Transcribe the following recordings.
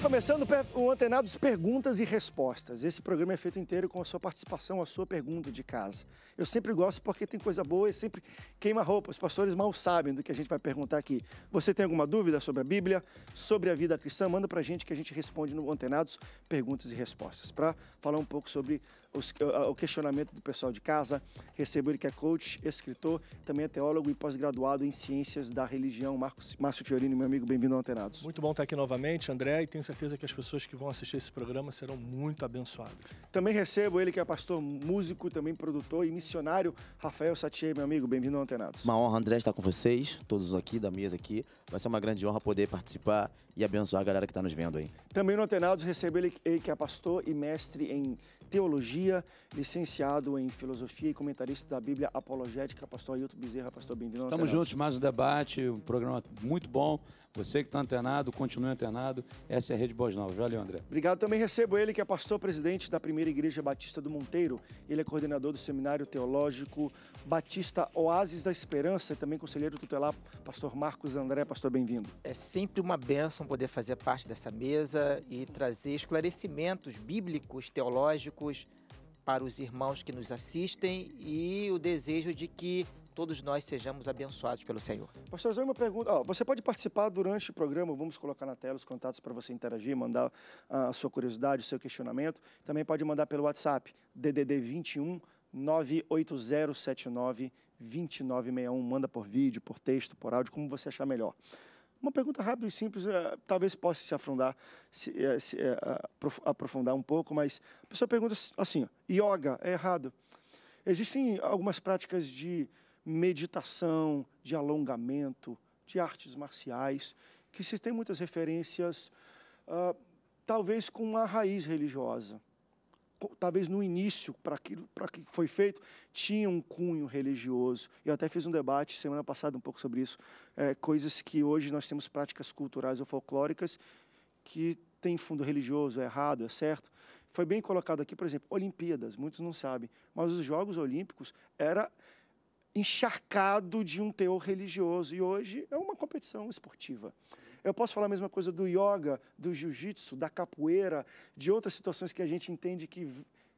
começando o Antenados Perguntas e Respostas. Esse programa é feito inteiro com a sua participação, a sua pergunta de casa. Eu sempre gosto porque tem coisa boa e sempre queima roupa. Os pastores mal sabem do que a gente vai perguntar aqui. Você tem alguma dúvida sobre a Bíblia, sobre a vida cristã? Manda para a gente que a gente responde no Antenados Perguntas e Respostas. Para falar um pouco sobre os, o questionamento do pessoal de casa. Recebo ele que é coach, escritor, também é teólogo e pós-graduado em ciências da religião. Marcos, Márcio Fiorini meu amigo, bem-vindo ao Antenados. Muito bom estar aqui novamente, André, e tenho certeza que as pessoas que vão assistir esse programa serão muito abençoadas. Também recebo ele que é pastor, músico, também produtor e missionário, Rafael Satier, meu amigo, bem-vindo ao Antenados. Uma honra, André, estar com vocês, todos aqui da mesa aqui. Vai ser uma grande honra poder participar e abençoar a galera que está nos vendo aí. Também no Antenados recebo ele que é pastor e mestre em teologia, licenciado em filosofia e comentarista da Bíblia Apologética, pastor Ailton Bezerra, pastor Bem-vindo. Estamos juntos mais um debate, um programa muito bom. Você que está antenado, continue antenado. Essa é a Rede Boas Novas. Valeu, André. Obrigado. Também recebo ele, que é pastor-presidente da Primeira Igreja Batista do Monteiro. Ele é coordenador do Seminário Teológico Batista Oásis da Esperança e também conselheiro tutelar, pastor Marcos André. Pastor, bem-vindo. É sempre uma bênção poder fazer parte dessa mesa e trazer esclarecimentos bíblicos, teológicos para os irmãos que nos assistem e o desejo de que todos nós sejamos abençoados pelo Senhor. Pastor Zé, uma pergunta. Oh, você pode participar durante o programa, vamos colocar na tela os contatos para você interagir, mandar ah, a sua curiosidade, o seu questionamento. Também pode mandar pelo WhatsApp, DDD 21 98079 2961. Manda por vídeo, por texto, por áudio, como você achar melhor. Uma pergunta rápida e simples, eh, talvez possa se afundar, se, eh, se, eh, aprofundar um pouco, mas a pessoa pergunta assim: yoga é errado? Existem algumas práticas de meditação, de alongamento, de artes marciais, que se tem muitas referências, uh, talvez com uma raiz religiosa. Talvez no início, para para que foi feito, tinha um cunho religioso. Eu até fiz um debate semana passada um pouco sobre isso. É, coisas que hoje nós temos práticas culturais ou folclóricas que têm fundo religioso, é errado, é certo. Foi bem colocado aqui, por exemplo, Olimpíadas, muitos não sabem, mas os Jogos Olímpicos era encharcado de um teor religioso. E hoje é uma competição esportiva. Eu posso falar a mesma coisa do yoga, do jiu-jitsu, da capoeira, de outras situações que a gente entende que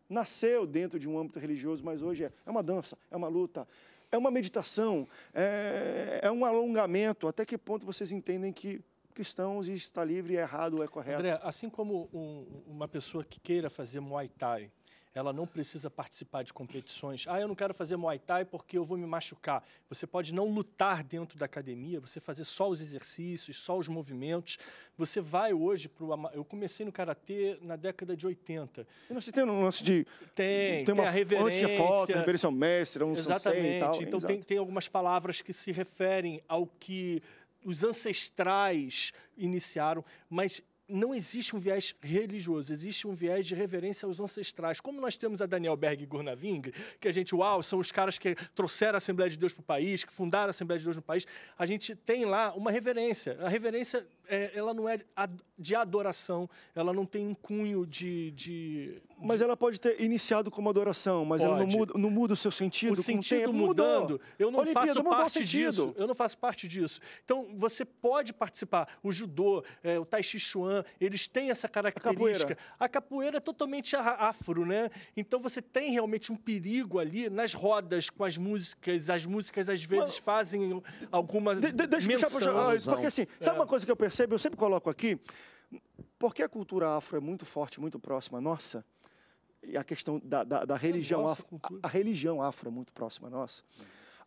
nasceu dentro de um âmbito religioso, mas hoje é, é, uma dança, é uma luta, é uma meditação, é, é um alongamento. Até que ponto vocês entendem que cristãos está livre, é errado ou é correto? André, assim como um, uma pessoa que queira fazer Muay Thai, ela não precisa participar de competições. Ah, eu não quero fazer Muay Thai porque eu vou me machucar. Você pode não lutar dentro da academia, você fazer só os exercícios, só os movimentos. Você vai hoje para o... Eu comecei no Karatê na década de 80. E não se tem um lance de... Tem, tem, uma a reverência. Antes foto, reverência ao mestre, um Exatamente. Tal, então tem, tem algumas palavras que se referem ao que os ancestrais iniciaram, mas não existe um viés religioso, existe um viés de reverência aos ancestrais. Como nós temos a Daniel Berg e Gurnavingre, que a gente, uau, são os caras que trouxeram a Assembleia de Deus para o país, que fundaram a Assembleia de Deus no país, a gente tem lá uma reverência. A reverência é, ela não é de adoração, ela não tem um cunho de, de... Mas ela pode ter iniciado como adoração, mas pode. ela não muda, não muda o seu sentido. O sentido mudando. Eu não Olimpíada, faço parte disso. Eu não faço parte disso. Então, você pode participar. O judô, é, o tai chi chuan, eles têm essa característica. A capoeira, a capoeira é totalmente afro, né? Então, você tem realmente um perigo ali nas rodas com as músicas. As músicas, às vezes, mas... fazem alguma de, de, Deixa eu puxar, ah, porque assim, sabe é. uma coisa que eu percebo? percebe, eu sempre coloco aqui, porque a cultura afro é muito forte, muito próxima à nossa, e a questão da, da, da religião afro, a, a, religião afro é muito próxima à nossa,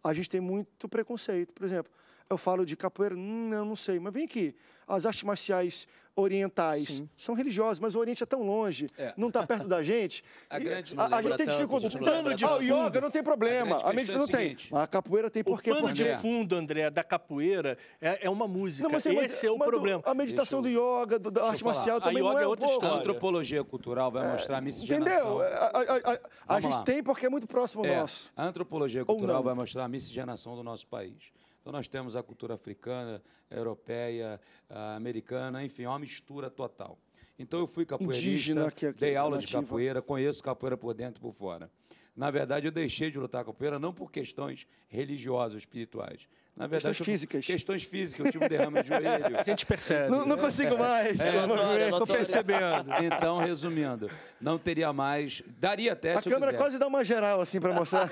a gente tem muito preconceito. Por exemplo, eu falo de capoeira, hum, eu não sei, mas vem aqui. As artes marciais orientais Sim. são religiosas, mas o Oriente é tão longe, é. não está perto da gente. a, grande a, a gente tem tá dificuldade. O pano de fundo. Ah, o yoga não tem problema, a, é a não tem. a capoeira tem porquê. O é pano de é. fundo, André, da capoeira é, é uma música. Não, mas, Esse mas, é o problema. Do, a meditação eu... do yoga, da arte marcial também não é, um outra A antropologia cultural vai mostrar a miscigenação. Entendeu? A, gente tem porque é muito próximo é, nosso. A antropologia cultural vai mostrar a miscigenação do nosso país. Então nós temos a cultura africana, europeia, ah, americana, enfim, é uma mistura total. Então eu fui capoeirista, Indígena, que é dei é aula de capoeira, conheço capoeira por dentro e por fora. Na verdade, eu deixei de lutar capoeira não por questões religiosas, espirituais. Na verdade, questões físicas. Questões físicas, eu tive um derrame de joelho. A gente percebe. Não, não consigo mais. É, Estou percebendo. Então, resumindo, não teria mais. Daria até. A câmera quase dá uma geral, assim, para mostrar.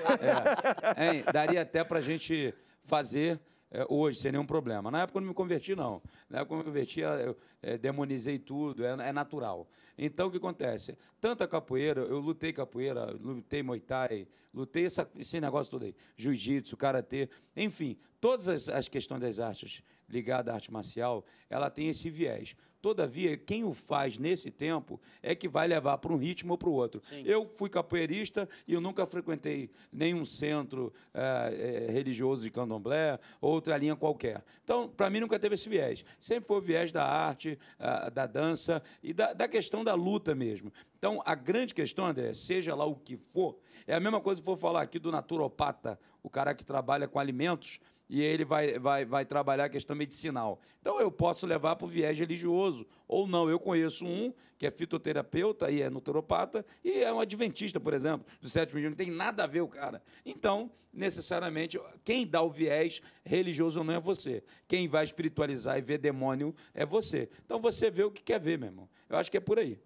É, hein, daria até para a gente fazer é, hoje, sem nenhum problema. Na época eu não me converti, não. Na época eu me converti, eu é, demonizei tudo, é, é, natural. Então o que acontece? Tanta capoeira, eu lutei capoeira, lutei muay thai, lutei essa, esse negócio todo aí, jiu-jitsu, karatê, enfim, todas as, as questões das artes ligadas à arte marcial, ela tem esse viés. Todavia, quem o faz nesse tempo é que vai levar para um ritmo ou para o outro. Sim. Eu fui capoeirista e eu nunca frequentei nenhum centro é, é, religioso de candomblé, outra linha qualquer. Então, para mim, nunca teve esse viés. Sempre foi o viés da arte, a, da dança e da, da questão da luta mesmo. Então, a grande questão, André, seja lá o que for, é a mesma coisa que eu falar aqui do naturopata, o cara que trabalha com alimentos e ele vai, vai, vai trabalhar a questão medicinal. Então, eu posso levar para o viés religioso ou não. Eu conheço um que é fitoterapeuta e é naturopata e é um adventista, por exemplo, do sétimo dia, não tem nada a ver o cara. Então, necessariamente, quem dá o viés religioso não é você. Quem vai espiritualizar e ver demônio é você. Então, você vê o que quer ver, meu irmão. Eu acho que é por aí.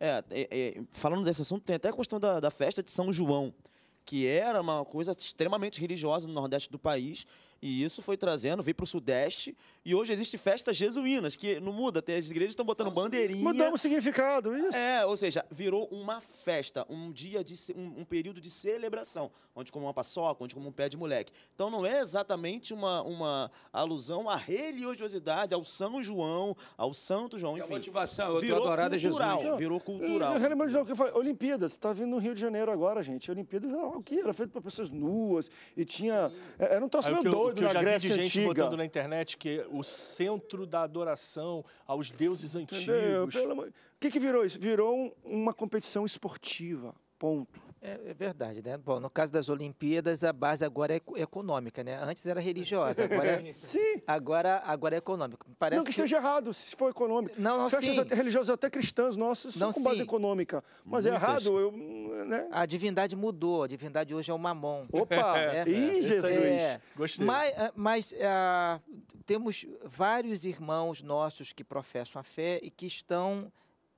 É, é, é falando desse assunto, tem até a questão da, da festa de São João, que era uma coisa extremamente religiosa no Nordeste do país, e isso foi trazendo, veio para o Sudeste. E hoje existe festas jesuínas, que não muda, até as igrejas estão botando bandeirinha. Mudamos o significado, isso. É, ou seja, virou uma festa, um dia de um, um período de celebração, onde como uma paçoca, onde como um pé de moleque. Então não é exatamente uma, uma alusão à religiosidade, ao São João, ao Santo João, é enfim. A motivação, eu virou adorada cultural, Jesus. Virou cultural. Eu, eu, eu, eu falei, Olimpíadas, está vindo no Rio de Janeiro agora, gente. Olimpíadas era o que? Era feito para pessoas nuas e tinha. Era um troço doido doido na eu já vi de gente antiga. botando na internet que é o centro da adoração aos deuses antigos. O que, que virou isso? Virou uma competição esportiva, ponto. É, é, verdade, né? Bom, no caso das Olimpíadas, a base agora é econômica, né? Antes era religiosa, agora é, sim. Agora, agora é econômica. Parece não que, que esteja errado se for econômico. Não, não, Festas sim. religiosas até cristãs nossas não, com base sim. econômica. Mas é Muitas. é errado, eu, né? A divindade mudou, a divindade hoje é o mamon. Opa! Né? Ih, Jesus! É. Gostei. Mas, ah, mas ah, temos vários irmãos nossos que professam a fé e que estão,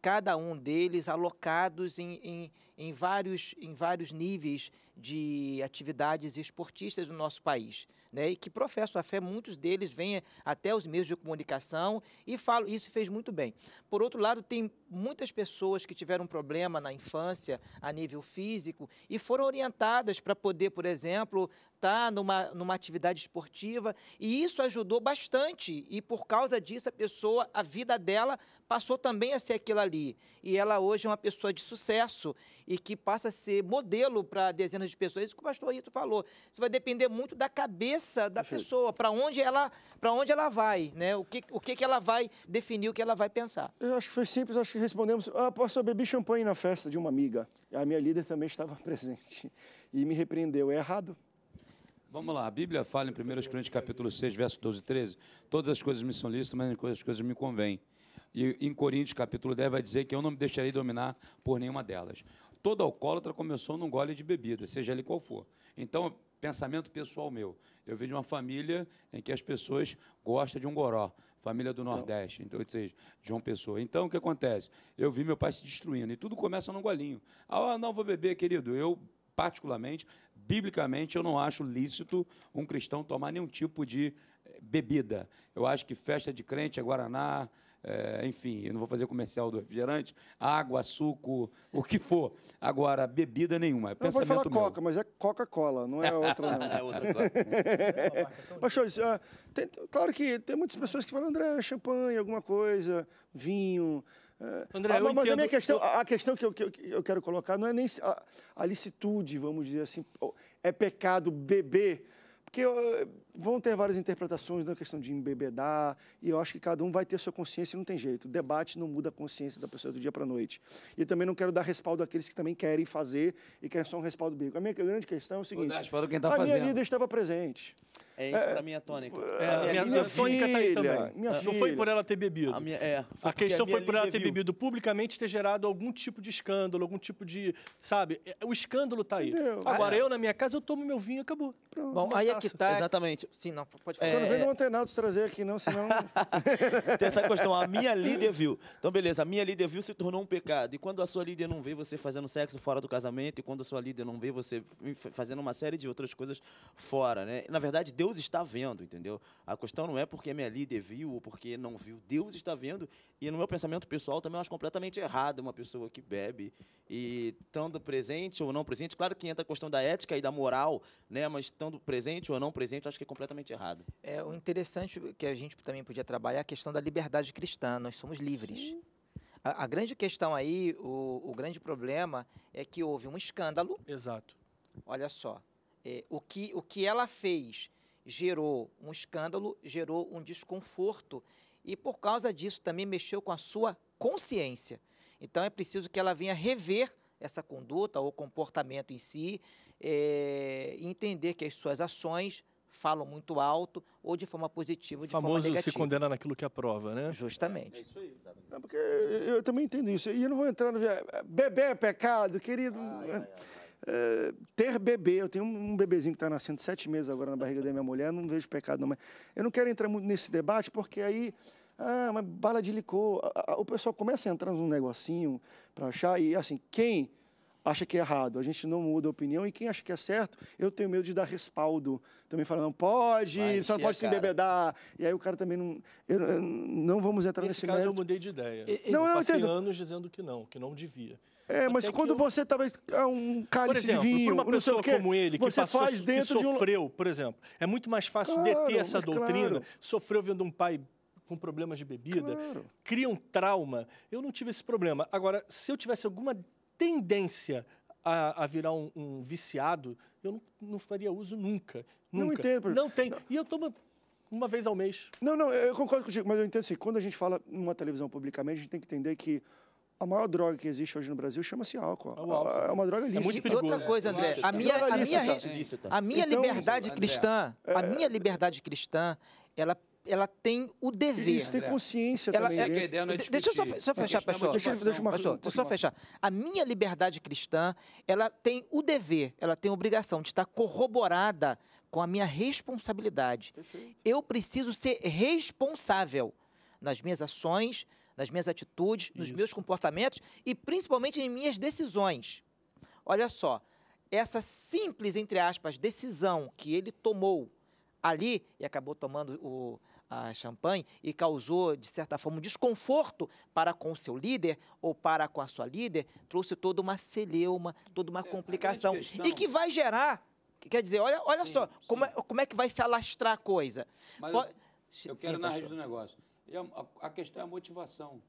cada um deles, alocados em, em em vários, em vários níveis de atividades esportistas do nosso país, né? E que professam a fé, muitos deles vêm até os meios de comunicação e falam, isso fez muito bem. Por outro lado, tem muitas pessoas que tiveram problema na infância a nível físico e foram orientadas para poder, por exemplo, estar tá numa, numa atividade esportiva e isso ajudou bastante e por causa disso a pessoa, a vida dela passou também a ser aquilo ali e ela hoje é uma pessoa de sucesso e que passa a ser modelo para dezenas de pessoas. Isso que o pastor Ito falou. Isso vai depender muito da cabeça da Perfeito. pessoa, para onde ela para onde ela vai, né? O que o que, que ela vai definir, o que ela vai pensar. Eu acho que foi simples, acho que respondemos. Ah, pastor, bebi champanhe na festa de uma amiga. A minha líder também estava presente e me repreendeu. É errado? Vamos lá, a Bíblia fala em 1 Coríntios capítulo 6, verso 12 e 13, todas as coisas me são lícitas, mas as coisas me convêm. E em Coríntios capítulo 10 vai dizer que eu não me deixarei dominar por nenhuma delas todo alcoólatra começou num gole de bebida, seja ele qual for. Então, pensamento pessoal meu. Eu venho de uma família em que as pessoas gostam de um goró, família do então Nordeste, então, ou seja, de João Pessoa. Então, o que acontece? Eu vi meu pai se destruindo e tudo começa num golinho. Ah, não vou beber, querido. Eu, particularmente, biblicamente, eu não acho lícito um cristão tomar nenhum tipo de eh, bebida. Eu acho que festa de crente é Guaraná, é, enfim, eu não vou fazer comercial do refrigerante, água, suco, o que for. Agora, bebida nenhuma. É não, pode falar meu. Coca, mas é Coca-Cola, não é outra. Não. é outra Coca. mas, show, ah, tem, claro que tem muitas pessoas que falam, André, champanhe, alguma coisa, vinho. Ah, André, ah, mas, mas a minha questão, a questão que eu, que eu quero colocar não é nem a, a licitude, vamos dizer assim. É pecado beber porque vão ter várias interpretações na questão de embebedar, e eu acho que cada um vai ter sua consciência e não tem jeito. O debate não muda a consciência da pessoa do dia para a noite. E também não quero dar respaldo àqueles que também querem fazer e querem só um respaldo bíblico. A minha grande questão é o seguinte: quem tá a minha líder estava presente. É isso é, pra minha tônica. É, é, a minha, minha, minha tônica filha, tá aí também. Minha Não filha. foi por ela ter bebido. A, minha, é, é a questão a foi por ela ter viu. bebido publicamente ter gerado algum tipo de escândalo, algum tipo de. Sabe? É, o escândalo tá aí. Entendeu? Agora, ah, eu na minha casa, eu tomo meu vinho e acabou. Pronto. Bom, aí é que tá. Exatamente. Sim, não, pode falar. Você não vem no trazer aqui, não, senão. Tem essa questão. A minha líder viu. Então, beleza, a minha líder viu se tornou um pecado. E quando a sua líder não vê você fazendo sexo fora do casamento, e quando a sua líder não vê você fazendo uma série de outras coisas fora, né? Na verdade, Deus Deus está vendo, entendeu? A questão não é porque minha líder viu ou porque não viu. Deus está vendo. E no meu pensamento pessoal também eu acho completamente errado uma pessoa que bebe e estando presente ou não presente. Claro que entra a questão da ética e da moral, né? Mas estando presente ou não presente, eu acho que é completamente errado. É o interessante que a gente também podia trabalhar é a questão da liberdade cristã. Nós somos livres. A, a, grande questão aí, o, o, grande problema é que houve um escândalo. Exato. Olha só, é, o, que, o que ela fez gerou um escândalo, gerou um desconforto e por causa disso também mexeu com a sua consciência. Então é preciso que ela venha rever essa conduta ou comportamento em si, é, entender que as suas ações falam muito alto ou de forma positiva ou de famoso forma negativa. se condena naquilo que aprova, é né? Justamente. É, é isso aí, exatamente. É, porque eu também entendo isso. E eu não vou entrar no... Bebê é pecado, querido... Ai, ai, ai. Eh, ter bebê. Eu tenho um, bebezinho que está nascendo sete meses agora na barriga da minha mulher, não vejo pecado não. Mas eu não quero entrar muito nesse debate, porque aí, ah, mas bala de licor. o pessoal começa a entrar num negocinho para achar, e assim, quem acha que é errado, a gente não muda a opinião, e quem acha que é certo, eu tenho medo de dar respaldo. Também falando não pode, Vai, só pode se embebedar. E aí o cara também não. Eu, eu, não vamos entrar nesse, nesse caso mérito. eu mudei de ideia. E, não, eu, passei anos dizendo que não, que não devia. É, mas quando eu... você talvez ah, um cálice exemplo, de vinho, por uma pessoa quê, como ele que você passou, faz dentro que sofreu, de um... por exemplo, é muito mais fácil claro, deter essa doutrina. Claro. Sofreu vendo um pai com problemas de bebida, claro. cria um trauma. Eu não tive esse problema. Agora, se eu tivesse alguma tendência a, a virar um, um, viciado, eu não, não faria uso nunca, nunca. Não entendo. Não tem. Não. E eu tomo uma vez ao mês. Não, não, eu concordo contigo, mas eu entendo assim, quando a gente fala numa televisão publicamente, a gente tem que entender que a maior droga que existe hoje no Brasil chama-se álcool. É álcool. É uma droga é lícita. É muito perigoso. E outra coisa, André, a minha, a minha, a minha então, liberdade cristã, a é. minha liberdade cristã, ela ela tem o dever. Isso tem consciência ela, também. É, é, deixa eu só, só fechar, pastor. Deixa, deixa, uma, pastor, deixa só fechar. A minha liberdade cristã, ela tem o dever, ela tem a obrigação de estar corroborada com a minha responsabilidade. Perfeito. Eu preciso ser responsável nas minhas ações, nas minhas atitudes, nos Isso. meus comportamentos e principalmente em minhas decisões. Olha só, essa simples, entre aspas, decisão que ele tomou ali e acabou tomando o a champanhe e causou, de certa forma, um desconforto para com o seu líder ou para com a sua líder, trouxe toda uma celeuma, toda uma é, é complicação. E que vai gerar, quer dizer, olha, olha sim, só, sim. Como, é, como é que vai se alastrar a coisa. Mas Pode... eu, eu sim, quero sim, narrar do negócio. A, a questão é a motivação.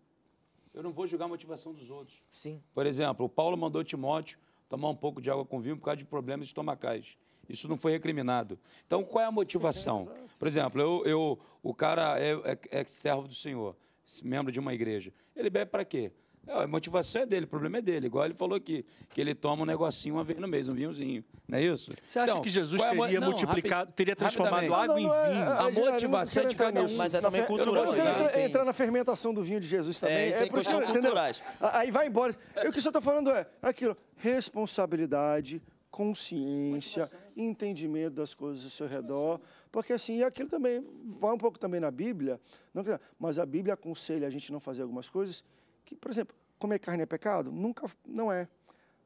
Eu não vou julgar a motivação dos outros. Sim. Por exemplo, o Paulo mandou Timóteo tomar um pouco de água com vinho por causa de problemas estomacais. Isso não foi recriminado. Então, qual é a motivação? por exemplo, eu, eu, o cara é, é, é servo do Senhor, membro de uma igreja. Ele bebe para quê? É, a motivação é dele, o problema é dele. Igual ele falou aqui, que ele toma um negocinho uma vez no mês, um vinhozinho. Não é isso? Você acha então, que Jesus é teria não, multiplicado, teria transformado água não, não, em é, vinho? É, a, motivação motivação é de cada um. Mas é também cultural. Eu não né? entrar, entrar na fermentação do vinho de Jesus também. É, é, por isso, culturais. Aí vai embora. Eu, o que senhor está falando é aquilo, responsabilidade, consciência, entendimento das coisas ao seu redor, porque assim, e aquilo também vai um pouco também na Bíblia, não, mas a Bíblia aconselha a gente não fazer algumas coisas que, por exemplo, comer carne é pecado? Nunca, não é.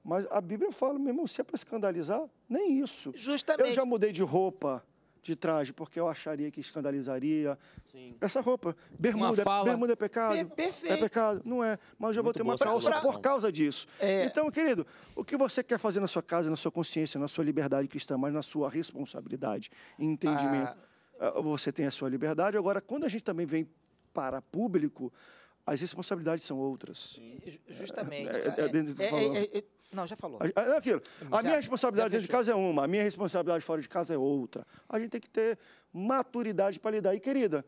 Mas a Bíblia fala, mesmo se é para escandalizar, nem isso. Justamente. Eu já mudei de roupa, de traje, porque eu acharia que escandalizaria. Sim. Essa roupa. Bermuda, bermuda é pecado? Per é, perfeito. É pecado? Não é. Mas eu já botei uma calça pra... por causa disso. É... Então, querido, o que você quer fazer na sua casa, na sua consciência, na sua liberdade cristã, mas na sua responsabilidade e entendimento? Ah... ah você tem a sua liberdade. Agora, quando a gente também vem para público, as responsabilidades são outras. Justamente. É, é é, é, é, é, não, já falou. É aquilo. Hum, a já, minha responsabilidade dentro de casa é uma, a minha responsabilidade fora de casa é outra. A gente tem que ter maturidade para lidar. E, querida,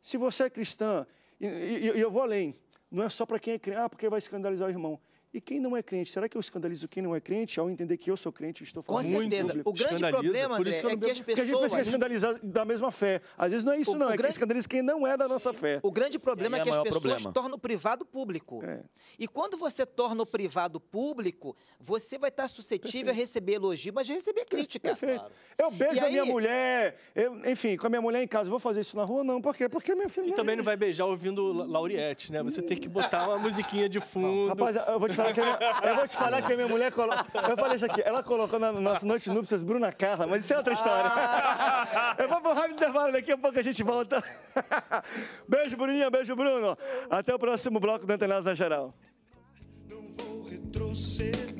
se você é cristã, e, e, e eu vou além, não é só para quem é cristã, ah, porque vai escandalizar o irmão. E quem não é crente? Será que eu escandalizo quem não é crente ao entender que eu sou crente e estou falando Com certeza. Muito o grande problema, André, é que as pessoas... Porque a gente pensa que é escandalizar da mesma fé. Às vezes não é isso, o, não. O é grande... que escandaliza quem não é da nossa fé. O grande problema é, é que é as pessoas problema. tornam o privado público. É. E quando você torna o privado público, você vai estar suscetível Perfeito. a receber elogio, mas receber crítica. Perfeito. Claro. Eu beijo a minha mulher, eu, enfim, com a minha mulher em casa, vou fazer isso na rua? Não. Por quê? Porque minha filha... E é também não vai beijar ouvindo Lauriette, né? Você tem que botar uma musiquinha de fundo. Rapaz, eu vou te que eu, eu vou te falar que a minha mulher colocou. Eu falei isso aqui, ela colocou na nossa noite núpcias Bruna Carla, mas isso é outra história. Ah! Eu vou pro rápido intervalo daqui a pouco a gente volta. Beijo, Bruninha, beijo, Bruno. Até o próximo bloco do Antenados Geral. Não vou retroceder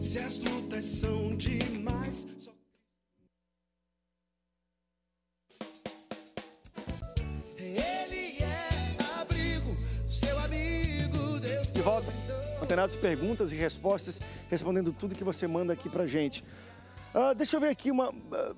se as lutas são demais. alternados, perguntas e respostas, respondendo tudo que você manda aqui pra gente. Uh, deixa eu ver aqui uma. Ah,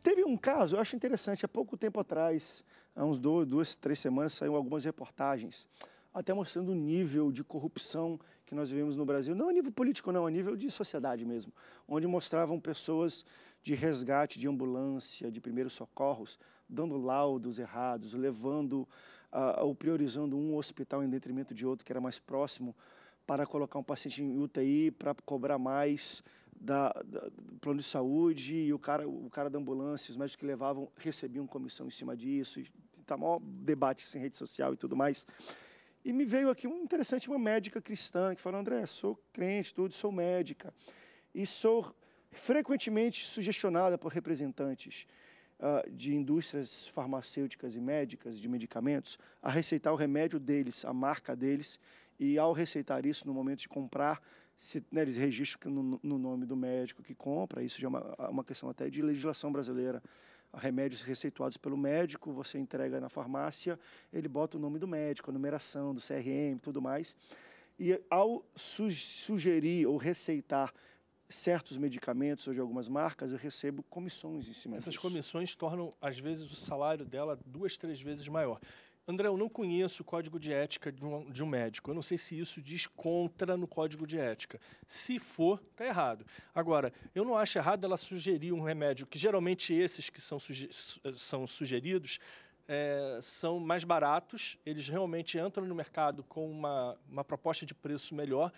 teve um caso, eu acho interessante, há pouco tempo atrás, há uns dois, duas, três semanas, saíram algumas reportagens, até mostrando o nível de corrupção que nós vivemos no Brasil. Não a nível político, não, a nível de sociedade mesmo, onde mostravam pessoas de resgate de ambulância, de primeiros socorros, dando laudos errados, levando uh, ou priorizando um hospital em detrimento de outro que era mais próximo para colocar um paciente em UTI, para cobrar mais da, da, do plano de saúde, e o cara, o cara da ambulância, os médicos que levavam, recebiam comissão em cima disso, e tá maior debate sem rede social e tudo mais. E me veio aqui um interessante uma médica cristã que falou: André, sou crente, tudo, sou médica. E sou frequentemente sugestionada por representantes uh, de indústrias farmacêuticas e médicas de medicamentos a receitar o remédio deles, a marca deles, e ao receitar isso, no momento de comprar, se, né, eles registram no, no, nome do médico que compra, isso já é uma, uma questão até de legislação brasileira. Remédios receituados pelo médico, você entrega na farmácia, ele bota o nome do médico, a numeração do CRM, tudo mais. E ao sugerir ou receitar certos medicamentos ou de algumas marcas, eu recebo comissões em cima Essas disso. comissões tornam, às vezes, o salário dela duas, três vezes maior. André, eu não conheço o código de ética de um, de um, médico. Eu não sei se isso diz contra no código de ética. Se for, tá errado. Agora, eu não acho errado ela sugerir um remédio, que geralmente esses que são, suge eh, são sugeridos é, são mais baratos, eles realmente entram no mercado com uma, uma proposta de preço melhor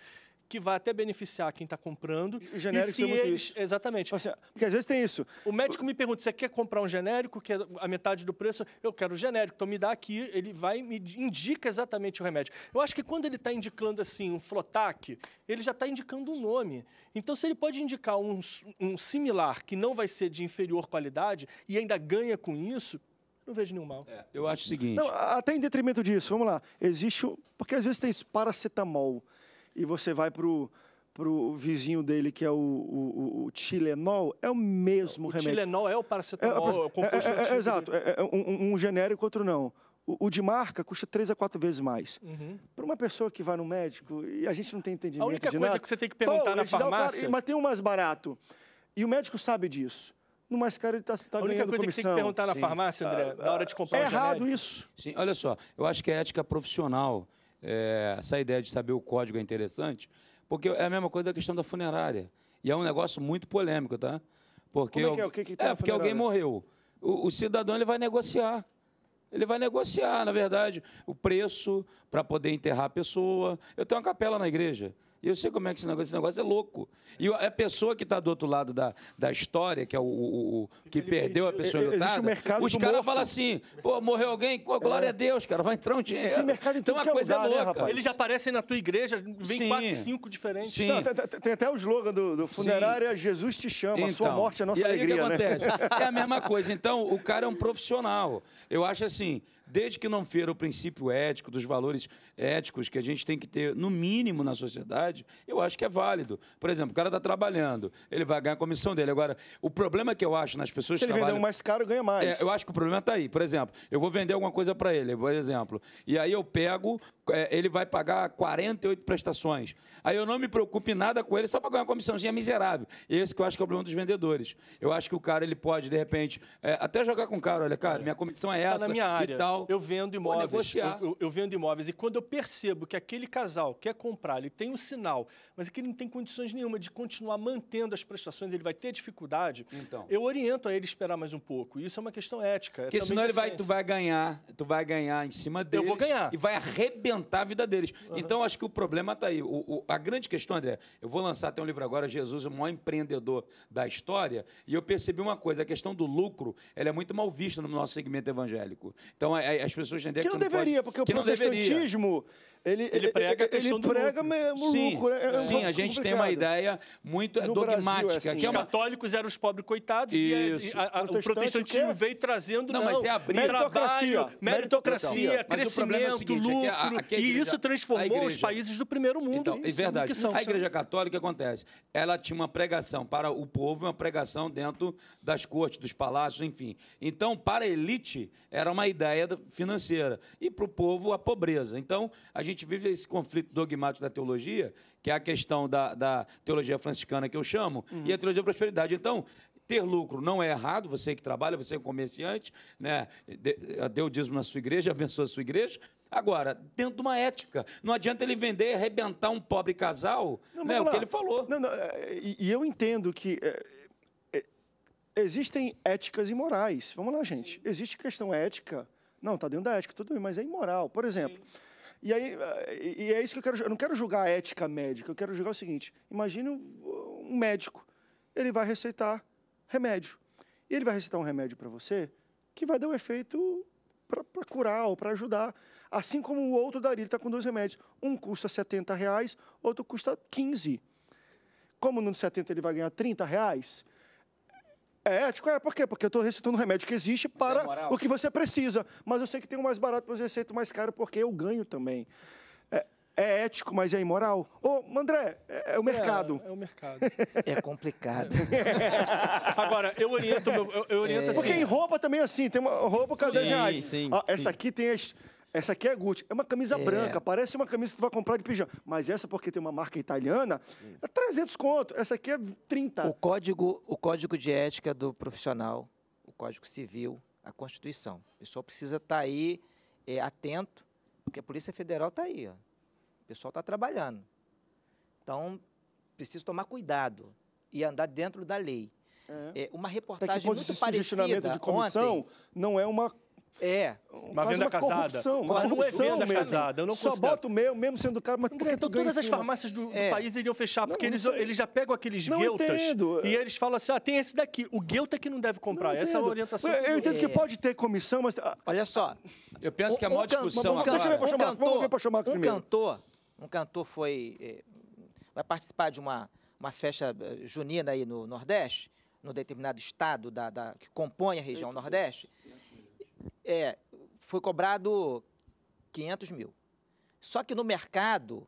que vai até beneficiar quem está comprando. O genérico e se é eles, isso. Exatamente. porque às vezes tem isso. O médico me pergunta, você quer comprar um genérico, que é a metade do preço? Eu quero o genérico, então me dá aqui, ele vai me indica exatamente o remédio. Eu acho que quando ele está indicando assim um Flotac, ele já está indicando um nome. Então se ele pode indicar um, um similar que não vai ser de inferior qualidade e ainda ganha com isso, não vejo nenhum mal. É, eu acho o seguinte. Não, até em detrimento disso, vamos lá. Existe. Porque às vezes tem paracetamol e você vai para o vizinho dele, que é o, o, o Tilenol, é o mesmo o remédio. Tilenol é o paracetamol, é, é, Exato, é, um, um genérico, outro não. O, de marca custa três a quatro vezes mais. Uhum. Para uma pessoa que vai no médico e a gente não tem entendimento. A única coisa nada, que você tem que perguntar pô, na farmácia. Cara, mas tem um mais barato. E o médico sabe disso. No mais caro ele está tá A única coisa comissão. que tem que perguntar Sim. na farmácia, André, ah, na hora de comprar É errado isso. Sim, olha só. Eu acho que a ética profissional. É, essa ideia de saber o código é interessante, porque é a mesma coisa da questão da funerária. E é um negócio muito polêmico, tá? Porque Como é que é? O que que tá é, porque alguém morreu. O, o, cidadão ele vai negociar. Ele vai negociar, na verdade, o preço para poder enterrar a pessoa. Eu tenho uma capela na igreja. Eu sei como é que esse negócio, esse negócio é louco. E a pessoa que está do outro lado da, da história, que é o, o, o que Ele perdeu pediu. a pessoa lutada, um os caras falam assim, pô, morreu alguém, pô, glória é. a Deus, cara, vai entrar um dinheiro. Tem mercado em então a é coisa é lugar, é louca. Né, Eles já aparecem na tua igreja, vem Sim. quatro, cinco diferentes. Sim. Não, tem, tem, até o slogan do, do funerário, Jesus te chama, então, a sua então, morte é a nossa e aí alegria. O que né? acontece? Né? É a mesma coisa. Então, o cara é um profissional. Eu acho assim, desde que não fira o princípio ético, dos valores éticos que a gente tem que ter, no mínimo, na sociedade, eu acho que é válido. Por exemplo, o cara está trabalhando, ele vai ganhar a comissão dele. Agora, o problema que eu acho nas pessoas Se que ele trabalham... vender mais caro, ganha mais. É, eu acho que o problema está aí. Por exemplo, eu vou vender alguma coisa para ele, por exemplo, e aí eu pego é, ele vai pagar 48 prestações. Aí eu não me preocupo em nada com ele só para ganhar uma comissãozinha miserável. Esse que eu acho que é o problema dos vendedores. Eu acho que o cara ele pode, de repente, é, até jogar com o cara, olha, cara, é. minha comissão é essa. Tá na minha área. Tal, eu vendo imóveis. Negociar. Eu, eu, eu, vendo imóveis. E quando eu percebo que aquele casal quer comprar, ele tem um sinal, mas que ele não tem condições nenhuma de continuar mantendo as prestações, ele vai ter dificuldade. Então. Eu oriento a ele esperar mais um pouco. Isso é uma questão ética. É Porque é senão ele vai, tu vai ganhar, tu vai ganhar em cima dele. Eu vou ganhar. E vai arrebentar adiantar a vida deles. Uhum. Então, acho que o problema está aí. O, o, a grande questão, André, eu vou lançar até um livro agora, Jesus, o maior empreendedor da história, e eu percebi uma coisa, a questão do lucro ela é muito mal vista no nosso segmento evangélico. Então, a, a, as pessoas entendem que, que não deveria, pode... porque o protestantismo... Ele, ele, prega a questão ele prega mesmo sim, lucro. Né? É, sim, a gente complicado. tem uma ideia muito no é dogmática. Assim. É assim. Os católicos eram os pobres coitados Isso. e, a, a, o protestantismo veio trazendo não, não, mas é abrir meritocracia, trabalho, meritocracia, meritocracia então. é crescimento, é seguinte, lucro, igreja, e isso transformou igreja, os países do primeiro mundo. Então, é, é verdade. São, a Igreja Católica acontece. Ela tinha uma pregação para o povo e uma pregação dentro das cortes, dos palácios, enfim. Então, para a elite, era uma ideia financeira. E para o povo, a pobreza. Então, a gente vive esse conflito dogmático da teologia, que é a questão da, da teologia franciscana que eu chamo, uhum. e a teologia da prosperidade. Então, ter lucro não é errado, você que trabalha, você é um comerciante, né? deu dízimo na sua igreja, abençoa a sua igreja, Agora, dentro de uma ética. Não adianta ele vender e arrebentar um pobre casal, não, né? O que ele falou. Não, não, é, e, eu entendo que é, é, existem éticas imorais. Vamos lá, gente. Sim. Existe questão ética. Não, está dentro da ética, tudo bem, mas é imoral. Por exemplo. E aí, é, e é isso que eu quero. Eu não quero julgar a ética médica, eu quero julgar o seguinte: imagine um médico, ele vai receitar remédio. E ele vai receitar um remédio para você que vai dar o um efeito para curar ou para ajudar. Assim como o outro daria, está com dois remédios. Um custa 70 reais, outro custa 15. Como no 70 ele vai ganhar 30 reais, é ético? É, por quê? Porque eu estou receitando um remédio que existe é para o que você precisa. Mas eu sei que tem um mais barato, mas eu receito é mais caro porque eu ganho também é ético, mas é imoral. Ô, André, é, é, o é, mercado. É, é, o mercado. É complicado. É. Agora, eu oriento, eu, eu oriento é. assim. Porque em roupa também é assim, tem uma roupa cada 10 reais. Sim, ah, essa sim. aqui tem as. Essa aqui é Gucci. É uma camisa é. branca, parece uma camisa que tu vai comprar de pijama. Mas essa, porque tem uma marca italiana, é 300 conto. Essa aqui é 30. O código, o código de ética do profissional, o código civil, a Constituição. O pessoal precisa estar tá aí é, atento, porque a Polícia Federal está aí. Ó. O pessoal está trabalhando. Então, preciso tomar cuidado e andar dentro da lei. É. É, uma reportagem Até que muito parecida de comissão ontem, não é uma é. Uma venda uma casada. Uma não é venda mesmo. casada. Eu não Só boto bota o meu, mesmo sendo caro, mas por que todas as farmácias do, é. do, país iriam fechar, porque não, eles, não eles já pegam aqueles não gueltas entendo. e eles falam assim: ah, tem esse daqui. O guelta que não deve comprar. Não Essa entendo. é a orientação. Eu, eu entendo é. que pode ter comissão, mas. Ah, Olha só. Eu penso o, que a maior discussão. Can, agora... Deixa eu ver para chamar, um cantor, primeiro. Um cantor um cantor foi eh, vai participar de uma, uma festa eh, junina aí no Nordeste, no determinado estado da, da que compõe a região Eita Nordeste, é, foi cobrado 500 mil. Só que no mercado,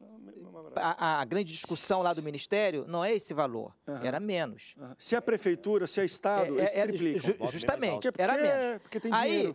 é é a, a, grande discussão lá do Ministério não é esse valor, uhum. era menos. Uhum. Se é prefeitura, se é Estado, é, é, é, ju, Justamente, menos era menos. Porque tem Aí,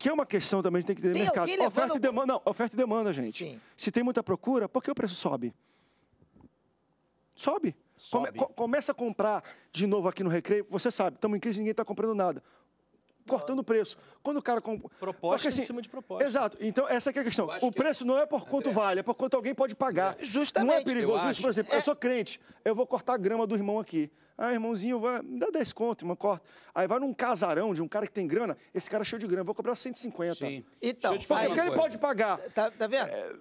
Que é uma questão também, a gente tem que entender tem mercado. Oferta e demanda. Não, oferta e demanda, gente. Sim. Se tem muita procura, por que o preço sobe? Sobe. Come, começa a comprar de novo aqui no Recreio. Você sabe, estamos em crise, ninguém está comprando nada. Cortando o preço. Quando o cara compra. Proposta assim, em cima de proposta. Exato. Então, essa é, é a questão. O preço não é por quanto André. vale, é por quanto alguém pode pagar. É. Justamente. Não é perigoso isso, por exemplo. É. Eu sou crente, eu vou cortar a grama do irmão aqui. Ah, irmãozinho, vai, me dá 10 conto, irmão, corta. Aí vai num casarão de um cara que tem grana, esse cara é cheio de grana, vou cobrar 150. Sim. Então, Quem ele pode pagar. Tá, tá vendo? É,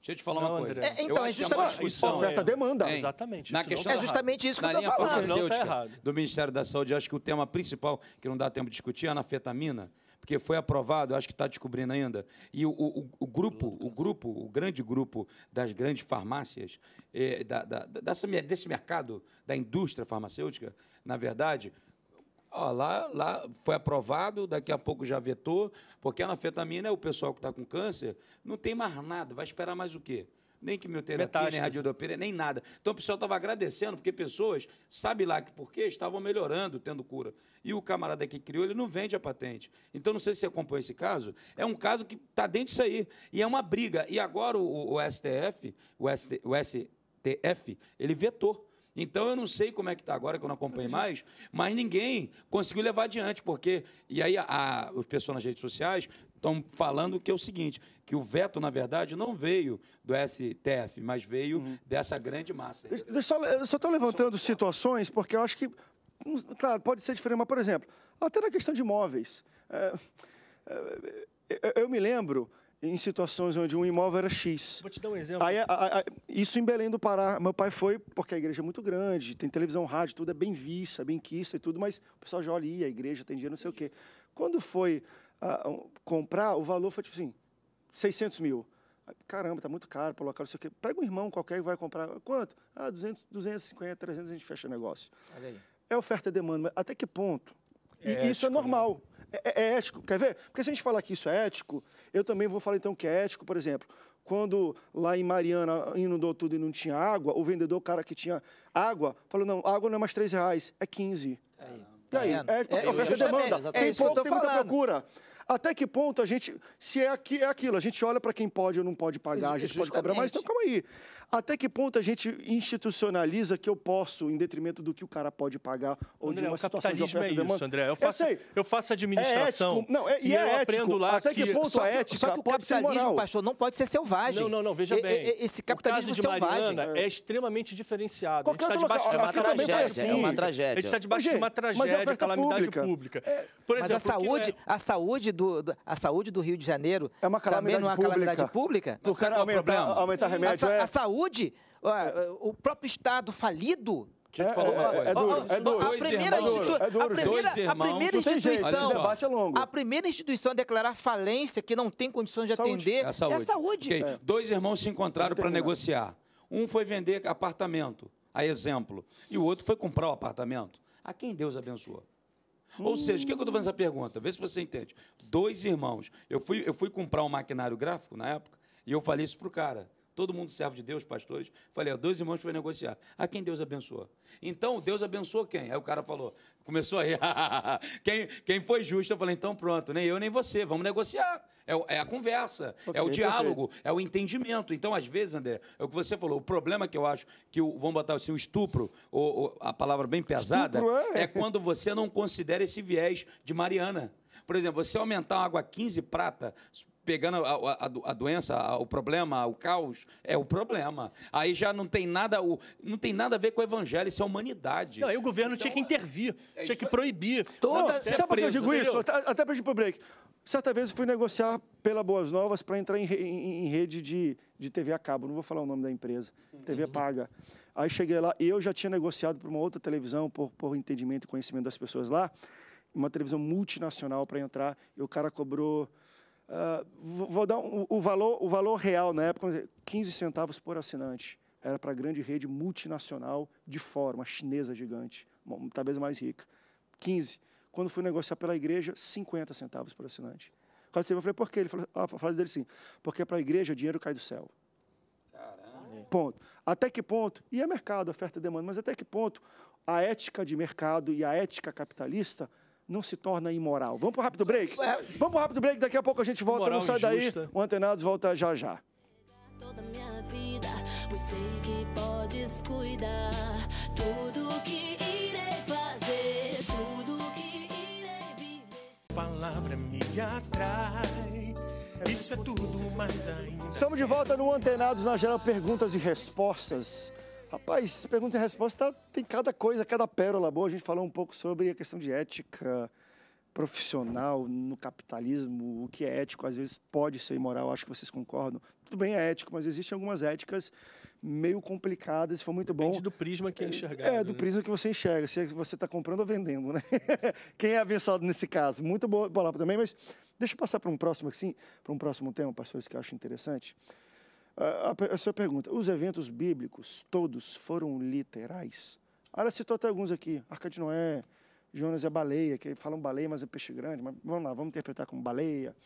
Deixa eu te falar não, uma coisa. É, então, é justamente discussão. É oferta é. demanda. É, exatamente. Na questão é justamente isso que eu estou falando. Na linha farmacêutica tá do Ministério da Saúde, acho que o tema principal, que não dá tempo de discutir, é a anafetamina, porque foi aprovado, acho que está descobrindo ainda. E o, o, o, grupo, o grupo, o grande grupo das grandes farmácias, eh, da, da, dessa, desse mercado da indústria farmacêutica, na verdade, Ó, lá, lá foi aprovado, daqui a pouco já vetou, porque a anafetamina é o pessoal que está com câncer, não tem mais nada, vai esperar mais o quê? nem quimioterapia, Metástase. nem radioterapia, nem nada. Então o pessoal estava agradecendo, porque pessoas, sabe lá que por quê, estavam melhorando, tendo cura. E o camarada que criou, ele não vende a patente. Então, não sei se você acompanha esse caso, é um caso que está dentro disso aí. E é uma briga. E agora o, o STF, o, ST, o STF, ele vetou então eu não sei como é que está agora, que eu não acompanho mais, mas ninguém conseguiu levar adiante, porque. E aí a, as pessoas nas redes sociais estão falando que é o seguinte: que o veto, na verdade, não veio do STF, mas veio uhum. dessa grande massa. Eu só estou levantando só... situações, porque eu acho que. Hum, claro, pode ser diferente, mas, por exemplo, até na questão de imóveis. É, é, é eu me lembro em situações onde um imóvel era X. Vou te dar um exemplo. Aí, a, a, a, isso em Belém do Pará. Meu pai foi, porque a igreja é muito grande, tem televisão, rádio, tudo é bem vista, bem quisto e tudo, mas o pessoal já olha, a igreja tem dinheiro, não sei o quê. Quando foi ah, comprar, o valor foi tipo assim, 600 mil. Caramba, tá muito caro para local, não sei o quê. Pega um irmão qualquer e vai comprar. Quanto? Ah, 200, 250, 300, a gente fecha o negócio. Olha aí. É oferta e demanda. Até que ponto? E é, isso é normal. É, é, é, ético, quer ver? Porque se a gente falar que isso é ético, eu também vou falar então que é ético, por exemplo, quando lá em Mariana inundou tudo e não tinha água, o vendedor, o cara que tinha água, falou, não, água não é mais 3 reais, é 15. Aí. É. E aí? Tá é, é, é é, é demanda. É, tem pouco, tem muita procura. Até que ponto a gente, se é, aqui, é aquilo, a gente olha para quem pode ou não pode pagar, a gente Justamente. pode cobrar mais, então calma aí. Até que ponto a gente institucionaliza que eu posso, em detrimento do que o cara pode pagar ou André, de uma situação de oferta é isso, demanda? André, eu faço, eu, eu faço administração. É não, é, e, e é eu ético. aprendo lá Até que, que ponto só a é ética só que o pode capitalismo, pastor, não pode ser selvagem. Não, não, não, veja bem. esse capitalismo o caso de selvagem Mariana é, é, extremamente diferenciado. Qualquer a gente está debaixo de uma tragédia. Assim. É uma tragédia. A gente está debaixo de uma é tragédia, calamidade pública. Por exemplo, mas a saúde do, do, a saúde do Rio de Janeiro é uma também não é uma pública. calamidade pública? O cara é aumentar, aumentar remédio. A, é- a saúde, o próprio Estado falido Deixa eu te falar é, é, uma coisa. É duro, é duro. A primeira, irmãos, institu... é duro, a primeira, a primeira instituição... debate é longo. A primeira instituição a declarar falência, que não tem condições de saúde. atender, é a saúde. É a saúde. Okay. É. Dois irmãos se encontraram para negociar. Um foi vender apartamento, a exemplo, e o outro foi comprar o apartamento. A quem Deus abençoa? Ou seja, o que, é que eu estou fazendo essa pergunta? Vê se você entende. Dois irmãos. Eu fui, eu fui comprar um maquinário gráfico na época e eu falei isso para o cara todo mundo servo de Deus, pastores. Falei, ó, dois irmãos foi negociar. A quem Deus abençoou? Então, Deus abençoou quem? Aí o cara falou, começou aí, quem, quem foi justo? Eu falei, então pronto, nem eu nem você, vamos negociar é, é a conversa, okay, é o diálogo, perfeito. é o entendimento. Então, às vezes, André, é o que você falou. O problema que eu acho que, o, vamos botar assim, o estupro, ou, ou a palavra bem pesada, é. é quando você não considera esse viés de Mariana. Por exemplo, você aumentar a água 15 prata, pegando a, a, a doença, a, o problema, o caos, é o problema. Aí já não tem nada, o, não tem nada a ver com o evangelho, isso é humanidade. Não, aí o governo então, tinha que é, intervir, é tinha que proibir. Toda, não, sabe por que eu digo entendeu? isso? Até para o break. Certa vez eu fui negociar pela Boas Novas para entrar em, em, em, rede de, de TV a cabo, não vou falar o nome da empresa, uhum. TV paga. Aí cheguei lá e eu já tinha negociado para uma outra televisão, por, por entendimento e conhecimento das pessoas lá, uma televisão multinacional para entrar, e o cara cobrou Uh, vou dar um, o, valor, o valor real na época, 15 centavos por assinante. Era para a grande rede multinacional de forma chinesa gigante, talvez mais rica. 15. Quando fui negociar pela igreja, 50 centavos por assinante. Eu falei, por quê? Ele falou, ah, a frase dele sim, porque para a igreja dinheiro cai do céu. Caramba. Ponto. Até que ponto, e é mercado, oferta e demanda, mas até que ponto a ética de mercado e a ética capitalista não se torna imoral. Vamos para o rápido break? Vamos para o rápido break, daqui a pouco a gente volta, não sai daí. Justa. O Antenados volta já já. Toda minha vida, pois sei que podes cuidar tudo que irei fazer, tudo que irei viver. palavra me atrai. Isso é tudo, mas ainda. Estamos de volta no Antenados na Geral Perguntas e Respostas. Rapaz, pergunta e resposta tem cada coisa, cada pérola boa. A gente falou um pouco sobre a questão de ética profissional no capitalismo, o que é ético às vezes pode ser imoral, acho que vocês concordam. Tudo bem, é ético, mas existem algumas éticas meio complicadas, foi muito Depende bom. do prisma que é, é enxergado. É, do né? prisma que você enxerga, se é você está comprando ou vendendo, né? Quem é abençoado nesse caso? Muito boa palavra também, mas deixa eu passar para um próximo assim, para um próximo tema, pastores, que eu acho interessante a, a, sua pergunta, os eventos bíblicos todos foram literais? Ela citou até alguns aqui, Arca de Noé, Jonas é baleia, que falam baleia, mas é peixe grande, mas vamos lá, vamos interpretar como baleia.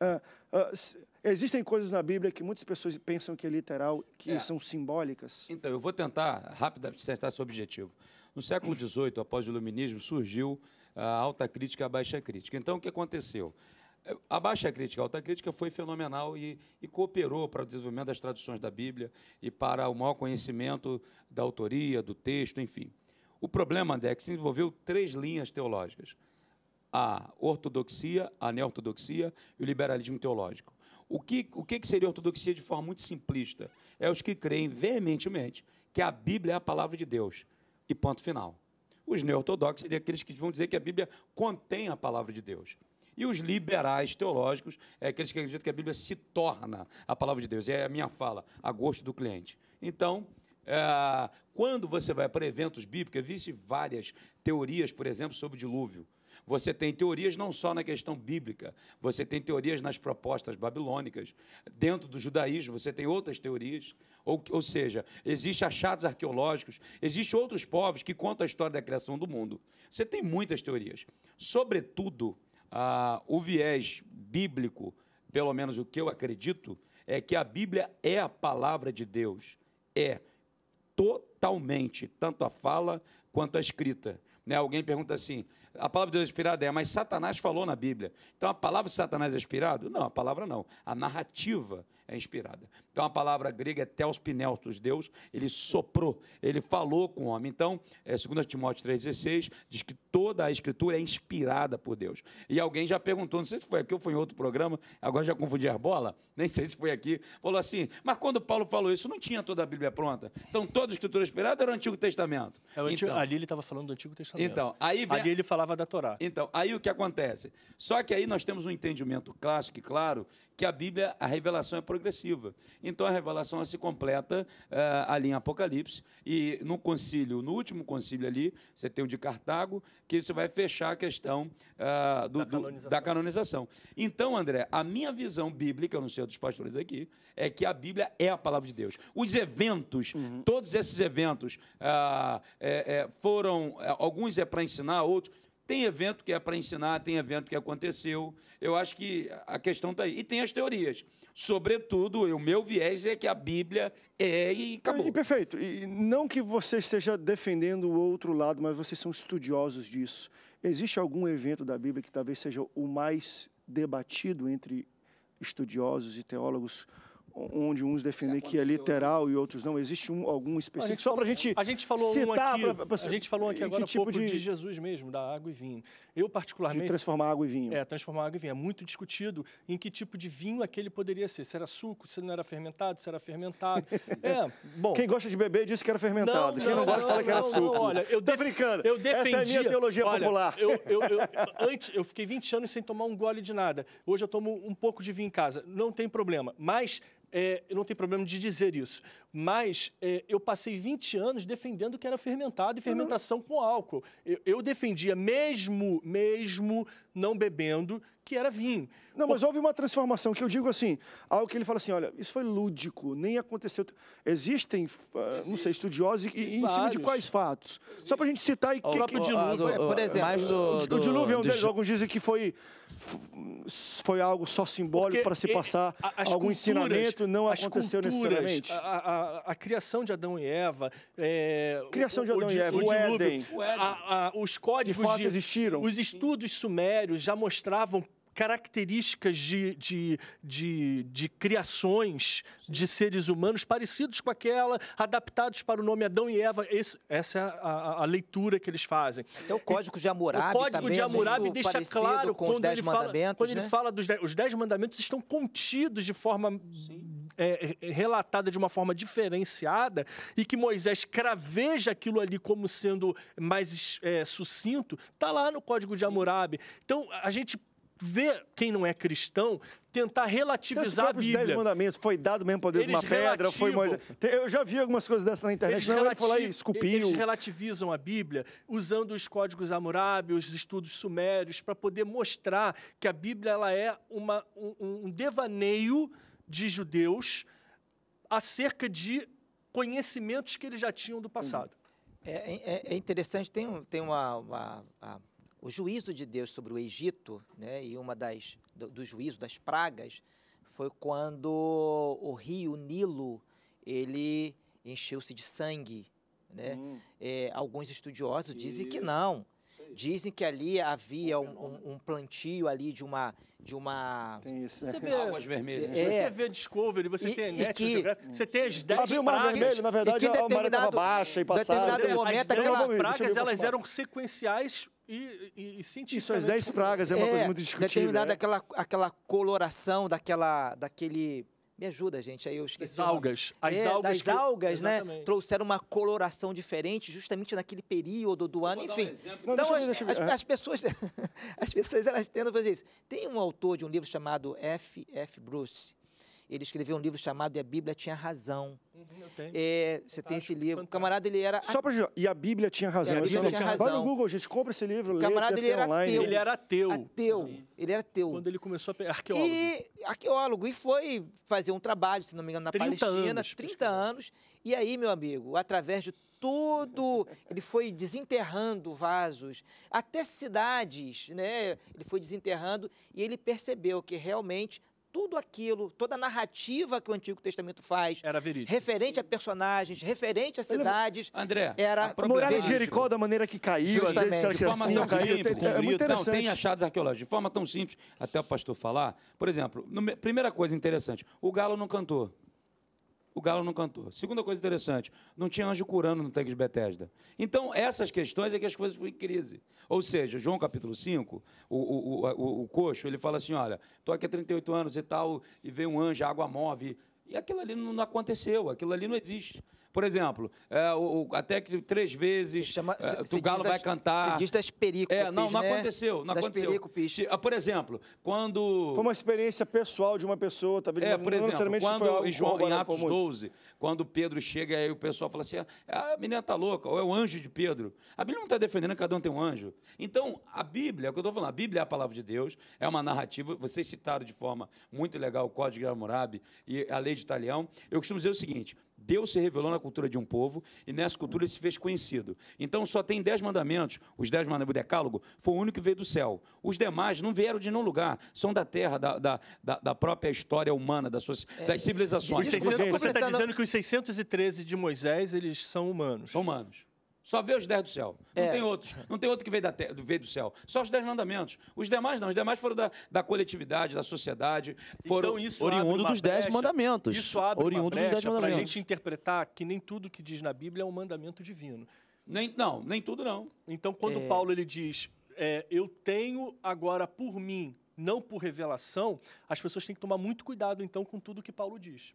Uh, uh, existem coisas na Bíblia que muitas pessoas pensam que é literal, que é. são simbólicas. Então, eu vou tentar rapidamente tentar esse objetivo. No século XVIII, após o Iluminismo, surgiu a alta crítica e a baixa crítica. Então, o que aconteceu? A baixa crítica, a alta crítica foi fenomenal e, e, cooperou para o desenvolvimento das traduções da Bíblia e para o maior conhecimento da autoria, do texto, enfim. O problema, André, é que se desenvolveu três linhas teológicas: a ortodoxia, a neortodoxia e o liberalismo teológico. O que, o que seria ortodoxia de forma muito simplista? É os que creem veementemente que a Bíblia é a palavra de Deus, e ponto final. Os neortodoxos seriam aqueles que vão dizer que a Bíblia contém a palavra de Deus. E os liberais teológicos é aqueles que acreditam que a Bíblia se torna a palavra de Deus. É a minha fala, a gosto do cliente. Então, é, quando você vai para eventos bíblicos, existem várias teorias, por exemplo, sobre o dilúvio. Você tem teorias não só na questão bíblica, você tem teorias nas propostas babilônicas. Dentro do judaísmo, você tem outras teorias. Ou, ou seja, existem achados arqueológicos, existem outros povos que contam a história da criação do mundo. Você tem muitas teorias. Sobretudo, ah, o viés bíblico, pelo menos o que eu acredito, é que a Bíblia é a palavra de Deus. É totalmente, tanto a fala quanto a escrita. Né? Alguém pergunta assim: a palavra de Deus é inspirada é, mas Satanás falou na Bíblia. Então a palavra Satanás é inspirado? Não, a palavra não. A narrativa é inspirada. Então a palavra grega é teos pineltos, Deus, ele soprou, ele falou com o homem. Então, é, 2 Timóteo 3,16 diz que toda a escritura é inspirada por Deus. E alguém já perguntou, não sei se foi aqui ou foi em outro programa, agora já confundi a bola, nem sei se foi aqui, falou assim, mas quando Paulo falou isso, não tinha toda a Bíblia pronta. Então toda a escritura é inspirada era o Antigo Testamento. É, o antigo, então, ali ele estava falando do Antigo Testamento. Então, aí vem, ali ele falava da Torá. Então, aí o que acontece? Só que aí nós temos um entendimento clássico e claro que a Bíblia, a revelação é progressiva. Então a revelação se completa uh, ali em Apocalipse e no concílio, no último concílio ali, você tem o de Cartago, que isso vai fechar a questão uh, do, da, canonização. Do, da, canonização. Então, André, a minha visão bíblica, eu não sei outros dos pastores aqui, é que a Bíblia é a palavra de Deus. Os eventos, uhum. todos esses eventos uh, é, é, foram, eh, alguns é para ensinar, outros tem evento que é para ensinar, tem evento que aconteceu. Eu acho que a questão está aí. E tem as teorias. Sobretudo, o meu viés é que a Bíblia é e acabou. E, perfeito. E não que você esteja defendendo o outro lado, mas vocês são estudiosos disso. Existe algum evento da Bíblia que talvez seja o mais debatido entre estudiosos e teólogos? onde uns defendem que é né? literal e outros não. Existe um, algum específico. Só para a gente A gente falou citar um aqui, pra, pra, a gente falou aqui agora tipo pouco de... de... Jesus mesmo, da água e vinho. Eu particularmente... De transformar água e vinho. É, transformar água e vinho. É muito discutido em que tipo de vinho aquele poderia ser. Se era suco, se não era fermentado, se era fermentado. é, bom... Quem gosta de beber disse que era fermentado. Não, Quem não, não gosta não, fala que era suco. não olha, eu def... Tô brincando. Eu defendi. Essa é a minha teologia olha, popular. Eu, eu, eu, antes, eu fiquei 20 anos sem tomar um gole de nada. Hoje eu tomo um pouco de vinho em casa. Não tem problema. Mas é, eu não tenho problema de dizer isso, mas é, eu passei 20 anos defendendo que era fermentado e uhum. fermentação uhum. com álcool. Eu, eu, defendia, mesmo, mesmo não bebendo, que era vinho. Não, mas houve uma transformação que eu digo assim, algo que ele fala assim, olha, isso foi lúdico, nem aconteceu. Existem, ah, Existe. não sei, estudiosos e, e em cima de quais fatos? Existe. Só para a gente citar e o que, que... O dilúvio... É por exemplo... Do, do, o dilúvio é um deles, alguns dizem que foi foi algo só simbólico para se é, passar a, algum ensinamento, não aconteceu culturas, necessariamente. A, a, a, criação de Adão e Eva. É, criação o, de Adão o, e Eva, o, o Éden. Éden. os códigos. De fato de, existiram. Os estudos sumérios já mostravam características de, de, de, de criações de seres humanos parecidos com aquela, adaptados para o nome Adão e Eva. Esse, essa é a, a, a, leitura que eles fazem. Até então, o Código de Hammurabi O Código de é Hammurabi deixa claro quando, ele fala, quando né? ele fala dos dez, os dez mandamentos estão contidos de forma é, relatada de uma forma diferenciada e que Moisés craveja aquilo ali como sendo mais é, sucinto, está lá no Código de Hammurabi. Então, a gente ver quem não é cristão tentar então, relativizar a Bíblia. Os dez mandamentos, foi dado mesmo para Deus eles uma pedra, foi Moisés. Eu já vi algumas coisas dessa na internet, eles não, relati... ele esculpiu. Eles relativizam a Bíblia usando os códigos Hammurabi, os estudos sumérios, para poder mostrar que a Bíblia ela é uma, um, um devaneio de judeus acerca de conhecimentos que eles já tinham do passado. É, é, é interessante, tem, tem uma, uma, uma o juízo de Deus sobre o Egito, né, e uma das do, do juízo das pragas foi quando o rio Nilo ele encheu-se de sangue, né? Hum. É, alguns estudiosos dizem que não, Dizem que ali havia um, um, um, plantio ali de uma. De uma isso, né? você vê, águas vermelhas. É, você vê Discovery, você e, tem net, você tem as 10 Abriu o mar pragas, vermelho, na verdade, a maré estava baixa e passava. Em determinado momento, aquelas pragas elas eram sequenciais e, e, e cientificamente... Isso, as 10 pragas é uma é, coisa muito discutível. Determinada né? aquela, aquela coloração daquela, daquele... Me ajuda, gente, aí eu esqueci. As algas. As é, algas, que... algas né? Trouxeram uma coloração diferente justamente naquele período do ano, enfim. então, é. as, pessoas, as pessoas, elas tendem a fazer isso. Tem um autor de um livro chamado F. F. Bruce, ele escreveu um livro chamado E a Bíblia Tinha Razão. Uhum, eu tenho. É, você tem esse livro. O camarada, ele era. Só pra... E a Bíblia tinha razão. É, a Bíblia tinha razão. Vai no Google, gente, compra esse livro. O camarada, lê, ele, era online. ateu. ele era ateu. Ateu. Ele era ateu. Quando ele começou a pegar arqueólogo. E arqueólogo. E foi fazer um trabalho, se não me engano, na 30 Palestina, anos, 30 anos. E aí, meu amigo, através de tudo, ele foi desenterrando vasos, até cidades, né? Ele foi desenterrando e ele percebeu que realmente tudo aquilo, toda a narrativa que o Antigo Testamento faz. Era verídico. Referente a personagens, referente a cidades. André, era a muralha de Jericó da maneira que caiu, Justamente. às vezes de forma assim, tão caiu, simples, é então, tem, é Não, tem achados arqueológicos, de forma tão simples, até o pastor falar. Por exemplo, no, primeira coisa interessante, o galo não cantou o Galo não cantou. Segunda coisa interessante, não tinha anjo curando no tanque de Betesda. Então, essas questões é que as coisas foram em crise. Ou seja, João capítulo 5, o, o, o, o coxo, ele fala assim, olha, estou aqui há 38 anos e tal, e veio um anjo, a água move. E aquilo ali não aconteceu, aquilo ali não existe. Por exemplo, é, o, o, até que três vezes chama, é, o Galo vai cantar. Você diz das pericopes, É, não, não né? aconteceu. Não das aconteceu. Ah, por exemplo, quando... Foi uma experiência pessoal de uma pessoa, tá vendo? É, por não exemplo, quando em, João, em Atos 12, quando Pedro chega e o pessoal fala assim, ah, a menina tá louca, ou é o anjo de Pedro. A Bíblia não está defendendo que cada um tem um anjo. Então, a Bíblia, é o que eu estou falando, a Bíblia é a palavra de Deus, é uma narrativa, vocês citaram de forma muito legal o Código de Hammurabi e a lei de Italião. Eu costumo dizer o seguinte, Deus se revelou na cultura de um povo e nessa cultura ele se fez conhecido. Então só tem dez mandamentos, os dez mandamentos, do decálogo, foi o único que veio do céu. Os demais não vieram de nenhum lugar, são da terra, da, da, da própria história humana, das, suas, é, das civilizações. 600, você tá está dizendo que os 613 de Moisés, eles são humanos. São humanos. Só vê os dez do céu. Não é. tem outros. Não tem outro que veio, da te... veio do céu. Só os dez mandamentos. Os demais não. Os demais foram da, da coletividade, da sociedade. Foram então, isso oriundo dos dez mandamentos. Isso abre oriundo uma brecha para a gente interpretar que nem tudo que diz na Bíblia é um mandamento divino. Nem, não, nem tudo não. Então, quando é. Paulo ele diz, é, eu tenho agora por mim, não por revelação, as pessoas têm que tomar muito cuidado, então, com tudo que Paulo diz.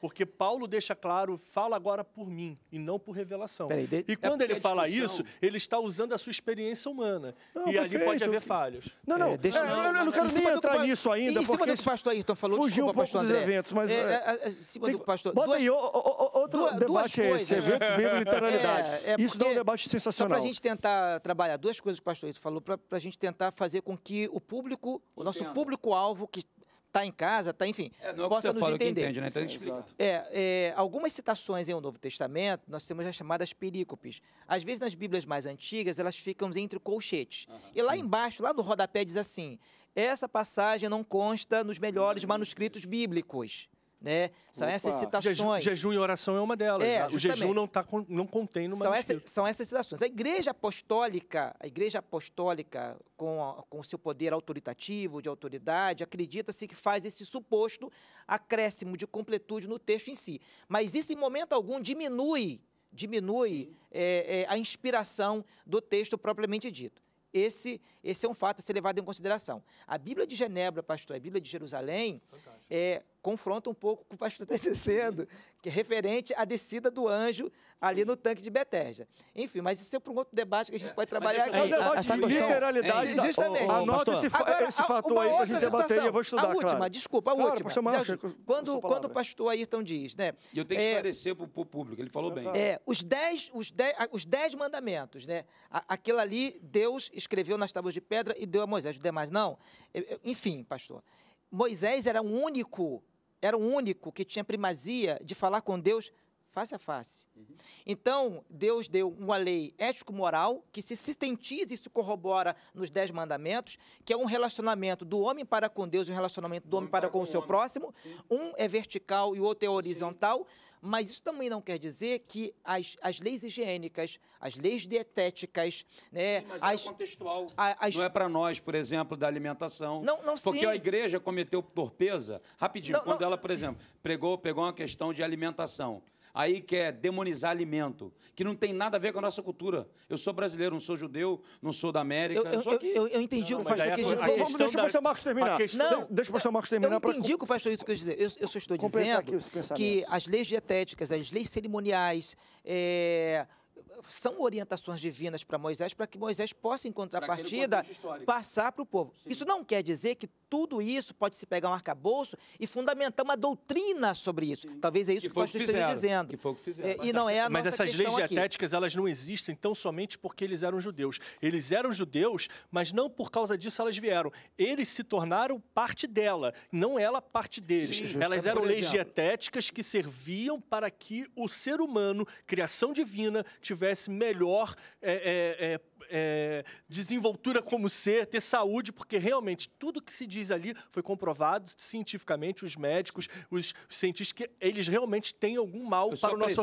Porque Paulo deixa claro, fala agora por mim e não por revelação. Peraí, de... E é quando é ele fala discussão... isso, ele está usando a sua experiência humana. Não, e perfeito. ali pode haver falhas. Não, não, é, deixa é, não, eu não, não quero nem entrar do... nisso ainda. E em cima do que o pastor Ayrton falou, fugiu desculpa, um pouco dos eventos, mas... É, é, é em cima tem... do pastor... Bota duas... aí, o, o, outro duas debate é esse, eventos, Bíblia e literalidade. isso dá um debate sensacional. Só para a gente tentar trabalhar duas coisas que o pastor Ayrton falou, para a gente tentar fazer com que o público, o nosso público-alvo que está em casa, está, enfim, é, não é possa nos é entender. Entende, né? então, é, é, algumas citações em o Novo Testamento, nós temos as chamadas perícopes. Às vezes, nas Bíblias mais antigas, elas ficam entre colchetes. Uhum, e lá sim. embaixo, lá do rodapé, diz assim, essa passagem não consta nos melhores manuscritos bíblicos. Né? São Opa. essas citações. Jeju, jejum e oração é uma delas. É, né? o jejum não, tá, não contém no são essa, são essas citações. A Igreja Apostólica, a Igreja Apostólica, com, com seu poder autoritativo, de autoridade, acredita-se que faz esse suposto acréscimo de completude no texto em si. Mas isso, em momento algum, diminui, diminui é, é, a inspiração do texto propriamente dito. Esse, esse é um fato a ser levado em consideração. A Bíblia de Genebra, pastor, a Bíblia de Jerusalém, Fantástico é, confronta um pouco com o que o pastor está dizendo, que é referente à descida do anjo ali no tanque de Betesda. Enfim, mas isso é para um outro debate que a gente é, pode trabalhar aqui. É um debate de literalidade. É, justamente. Anota esse, fa Agora, esse fator aí para a gente debater e eu vou estudar, A última, claro. desculpa, a claro, última. Marcos, quando, quando o pastor Ayrton diz, né? E eu tenho que é, esclarecer para o público, ele falou bem. É, os dez, os dez, os dez mandamentos, né? Aquilo ali Deus escreveu nas tábuas de pedra e deu a Moisés, os demais não. Enfim, pastor. Moisés era o um único, era o um único que tinha primazia de falar com Deus face a face. Uhum. Então, Deus deu uma lei ético-moral que se sustentiza e se corrobora nos Dez Mandamentos, que é um relacionamento do homem para com Deus e um relacionamento do homem, homem para, para com, com o seu homem. próximo. Sim. Um é vertical e o outro é horizontal. Sim mas isso também não quer dizer que as, as leis higiênicas, as leis dietéticas, né? Sim, mas é as, é contextual. As, não é para nós, por exemplo, da alimentação. Não, não Porque sim. a igreja cometeu torpeza rapidinho, não, quando não, ela, por exemplo, pregou, pegou uma questão de alimentação aí quer é demonizar alimento, que não tem nada a ver com a nossa cultura. Eu sou brasileiro, não sou judeu, não sou da América. Eu, eu, eu sou aqui. Eu, eu entendi não, o que o pastor quis dizer. Vamos, deixa o pastor Marcos terminar. não, deixa o pastor Marcos terminar. Eu entendi pra... o que o pastor quis dizer. Eu, eu só estou dizendo que as leis dietéticas, as leis cerimoniais, é, são orientações divinas para Moisés, para que Moisés possa, em contrapartida, passar para o povo. Sim. Isso não quer dizer que tudo isso pode se pegar um arcabouço e fundamentar uma doutrina sobre isso. Sim. Talvez é isso que, que, que nós dizendo. Que foi o que fizeram. É, mas, e não é a Mas essas leis dietéticas, elas não existem tão somente porque eles eram judeus. Eles eram judeus, mas não por causa disso elas vieram. Eles se tornaram parte dela, não ela parte deles. Sim, elas eram leis dietéticas que serviam para que o ser humano, criação divina, tivesse tivesse melhor é é, é, é, desenvoltura como ser, ter saúde, porque realmente tudo que se diz ali foi comprovado cientificamente. Os médicos, os cientistas, que eles realmente têm algum mal para o nosso preciso,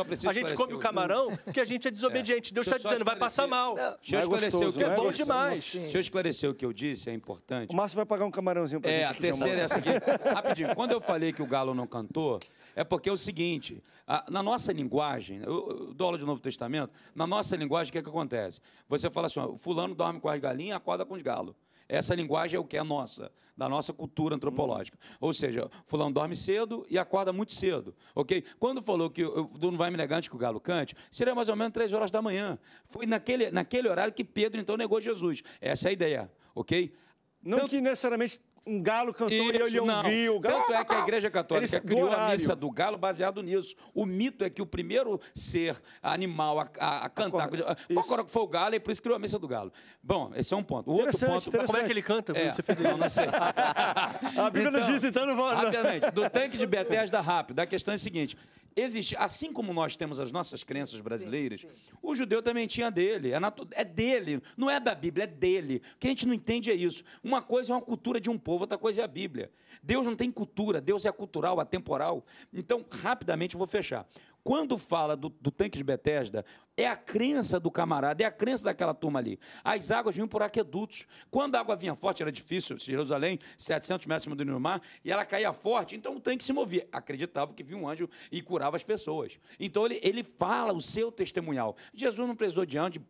organismo. A gente come o camarão porque a gente é desobediente. É. Deus está dizendo, vai passar mal. Não, Deixa eu esclarecer o que é bom demais. Deixa eu esclarecer o que eu disse, é importante. O Márcio vai pagar um camarãozinho para é, gente. É, a terceira é a seguinte. Rapidinho, quando eu falei que o Galo não cantou, é porque é o seguinte, a, na nossa linguagem, eu, eu dou aula de Novo Testamento, na nossa linguagem, o que, é que acontece? Você fala assim, ó, fulano dorme com as galinhas, acorda com os galos. Essa linguagem é o que é nossa, da nossa cultura antropológica. Hum. Ou seja, fulano dorme cedo e acorda muito cedo, ok? Quando falou que o não vai me negar antes que o galo cante, seria mais ou menos três horas da manhã. Foi naquele, naquele horário que Pedro, então, negou Jesus. Essa é a ideia, ok? Não que necessariamente um galo cantou Isso, e ele não. ouviu. Galo... Tanto é que a Igreja Católica criou a missa do galo baseado nisso. O mito é que o primeiro ser animal a, a, a cantar. Agora foi o galo, e é por isso criou a missa do galo. Bom, esse é um ponto. O outro ponto. Como é que ele canta? É. Você fez não, não sei. a Bíblia então, não diz, então não vou. Rapidamente, do tanque de Bethesda rápido, a questão é a seguinte: existe, assim como nós temos as nossas crenças brasileiras, sim, sim. o judeu também tinha dele. É, natu... é, dele, não é da Bíblia, é dele. O que a gente não entende é isso. Uma coisa é uma cultura de um povo, outra coisa é a Bíblia. Deus não tem cultura, Deus é cultural, atemporal. Então, rapidamente vou fechar. Quando fala do, do tanque de Betesda, é a crença do camarada, é a crença daquela turma ali. As águas vinham por aquedutos. Quando a água vinha forte, era difícil, Jerusalém, 700 metros acima do nível mar, e ela caía forte, então o tanque se movia. Acreditava que vinha um anjo e curava as pessoas. Então ele, ele fala o seu testemunhal. Jesus não precisou de anjo,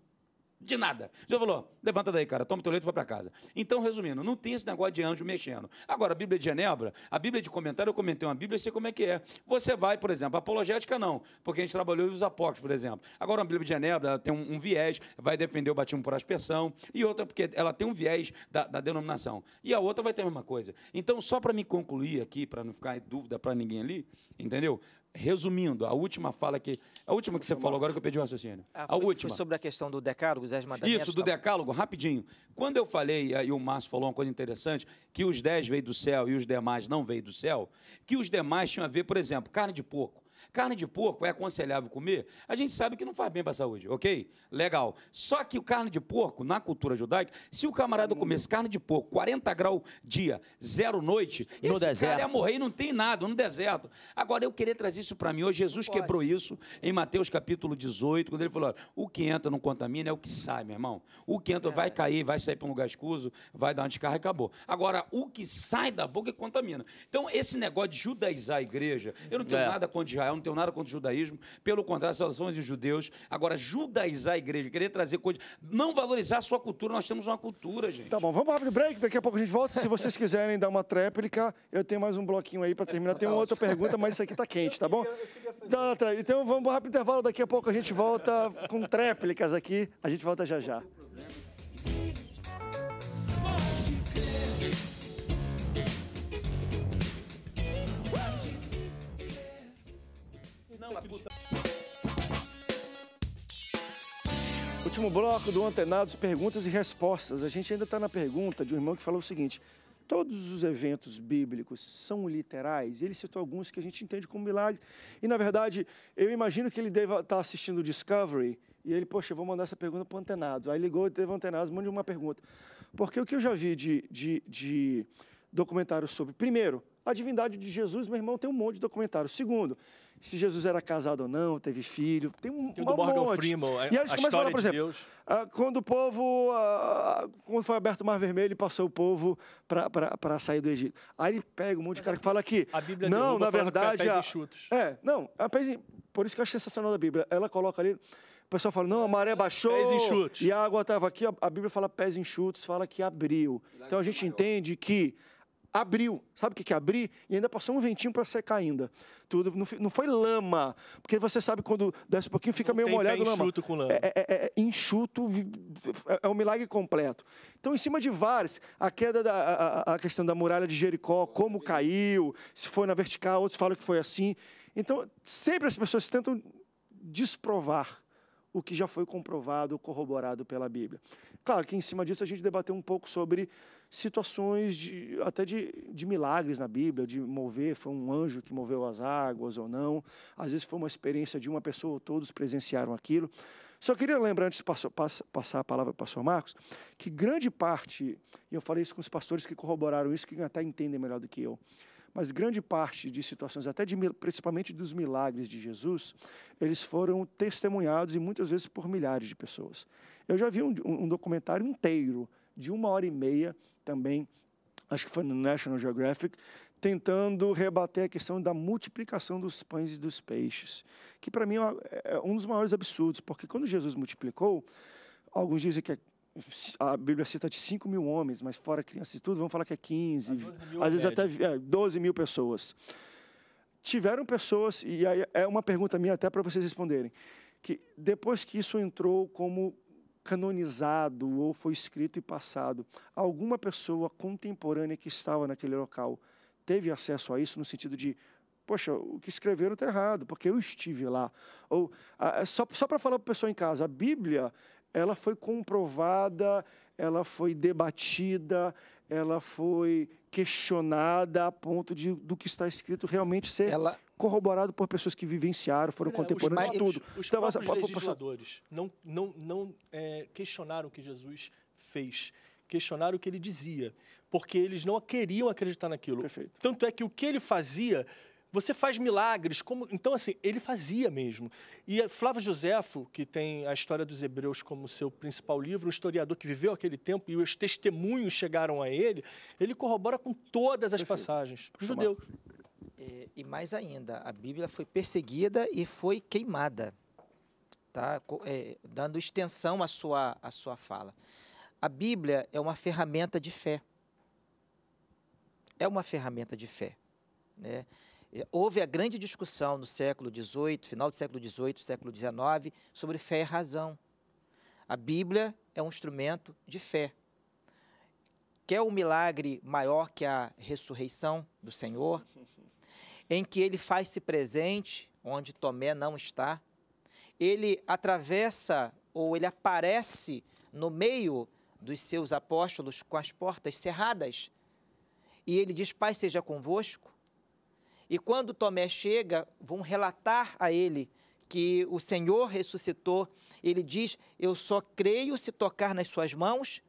de nada. Jesus falou: levanta daí, cara, toma teu leito e vai para casa. Então, resumindo, não tem esse negócio de anjo mexendo. Agora, a Bíblia de Genebra, a Bíblia de comentário, eu comentei uma Bíblia, eu sei como é que é. Você vai, por exemplo, apologética não, porque a gente trabalhou os Apócrifos por exemplo. Agora, a Bíblia de Genebra tem um, um, viés, vai defender o batismo por aspersão, e outra, porque ela tem um viés da, da denominação. E a outra vai ter a mesma coisa. Então, só para me concluir aqui, para não ficar em dúvida para ninguém ali, entendeu? resumindo, a última fala que. A última que você falou agora que eu pedi o um raciocínio. Ah, a última. Foi sobre a questão do decálogo, das Madalena. Isso, do tá... decálogo, rapidinho. Quando eu falei, e o Márcio falou uma coisa interessante, que os dez veio do céu e os demais não veio do céu, que os demais tinham a ver, por exemplo, carne de porco. Carne de porco é aconselhável comer? A gente sabe que não faz bem para a saúde, ok? Legal. Só que o carne de porco, na cultura judaica, se o camarada hum. comesse carne de porco 40 graus dia, zero noite, no esse deserto. cara ia morrer e não tem nada, no deserto. Agora, eu queria trazer isso para mim. Hoje, Jesus quebrou isso em Mateus capítulo 18, quando ele falou: o que entra não contamina é o que sai, meu irmão. O que entra é. vai cair, vai sair para um lugar escuso, vai dar um descarga e acabou. Agora, o que sai da boca é contamina. Então, esse negócio de judaizar a igreja, eu não tenho é. nada contra Israel, não tenho nada contra o judaísmo, pelo contrário, só são de judeus. Agora, judaizar a igreja, querer trazer coisas, não valorizar a sua cultura, nós temos uma cultura, gente. Tá bom, vamos rápido break, daqui a pouco a gente volta. Se vocês quiserem dar uma tréplica, eu tenho mais um bloquinho aí para terminar. Tem uma outra pergunta, mas isso aqui tá quente, tá bom? Tá, tá, tá. Então vamos rápido intervalo, daqui a pouco a gente volta com tréplicas aqui. A gente volta já já. Último bloco do Antenados, perguntas e respostas. A gente ainda está na pergunta de um irmão que falou o seguinte: todos os eventos bíblicos são literais. Ele citou alguns que a gente entende como milagre. E, na verdade, eu imagino que ele deva estar tá assistindo Discovery e ele, poxa, vou mandar essa pergunta para o Antenados. Aí ligou, e teve o Antenados, mande uma pergunta. Porque o que eu já vi de, de, de documentários sobre, primeiro, a divindade de Jesus, meu irmão, tem um monte de documentário. Segundo, se Jesus era casado ou não, teve filho. Tem um, tem um do Morgan monte. Freeman, é, e eles a história falar, por de exemplo, Deus. Ah, quando o povo, ah, quando foi aberto o Mar Vermelho, ele passou o povo para sair do Egito. Aí ele pega um monte de cara que fala que a Bíblia não, na é verdade, a, é, não, a é pés, por isso que eu acho sensacional da Bíblia. Ela coloca ali o pessoal fala, não, a maré baixou e a água estava aqui. A Bíblia fala pés enxutos, fala que abriu. Então a gente entende que abriu. Sabe o que é abrir? E ainda passou um ventinho para secar ainda. Tudo não foi lama, porque você sabe quando desce um pouquinho fica não meio molhado lama. Enxuto com lama. É, é, é, é enxuto, é um milagre completo. Então, em cima de vários, a queda da a, a questão da muralha de Jericó, como caiu, se foi na vertical, outros falam que foi assim. Então, sempre as pessoas tentam desprovar o que já foi comprovado, corroborado pela Bíblia. Claro que em cima disso a gente debateu um pouco sobre situações de, até de, de milagres na Bíblia, de mover, foi um anjo que moveu as águas ou não. Às vezes foi uma experiência de uma pessoa, todos presenciaram aquilo. Só queria lembrar, antes de passar a palavra para o pastor Marcos, que grande parte, e eu falei isso com os pastores que corroboraram isso, que até entendem melhor do que eu, mas grande parte de situações, até de, principalmente dos milagres de Jesus, eles foram testemunhados e muitas vezes por milhares de pessoas. Eu já vi um, um documentário inteiro, de uma hora e meia também, acho que foi no National Geographic, tentando rebater a questão da multiplicação dos pães e dos peixes, que para mim é, é, é um dos maiores absurdos, porque quando Jesus multiplicou, alguns dizem que é a Bíblia cita de 5 mil homens, mas fora crianças e tudo, vamos falar que é 15, às vezes até é, 12 mil pessoas. Tiveram pessoas, e aí é uma pergunta minha até para vocês responderem, que depois que isso entrou como canonizado ou foi escrito e passado, alguma pessoa contemporânea que estava naquele local teve acesso a isso no sentido de poxa, o que escreveram está errado, porque eu estive lá. Ou, ah, só só para falar para o pessoal em casa, a Bíblia ela foi comprovada, ela foi debatida, ela foi questionada a ponto de do que está escrito realmente ser ela... corroborado por pessoas que vivenciaram, foram é, contemporâneas de tudo. Os, os então, próprios legisladores não, não, não é, questionaram o que Jesus fez, questionaram o que ele dizia, porque eles não queriam acreditar naquilo. Perfeito. Tanto é que o que ele fazia você faz milagres. como Então, assim, ele fazia mesmo. E Flávio Josefo, que tem a história dos Hebreus como seu principal livro, um historiador que viveu aquele tempo e os testemunhos chegaram a ele, ele corrobora com todas as Perfeito. passagens. Judeu. E, é, e mais ainda, a Bíblia foi perseguida e foi queimada, tá? É, dando extensão à sua, à sua fala. A Bíblia é uma ferramenta de fé. É uma ferramenta de fé. Né? É, houve a grande discussão no século XVIII, final do século XVIII, século XIX, sobre fé e razão. A Bíblia é um instrumento de fé. Quer um milagre maior que a ressurreição do Senhor, em que ele faz-se presente onde Tomé não está, ele atravessa ou ele aparece no meio dos seus apóstolos com as portas cerradas, e ele diz: Pai seja convosco e quando Tomé chega, vão relatar a ele que o Senhor ressuscitou. Ele diz: Eu só creio se tocar nas suas mãos.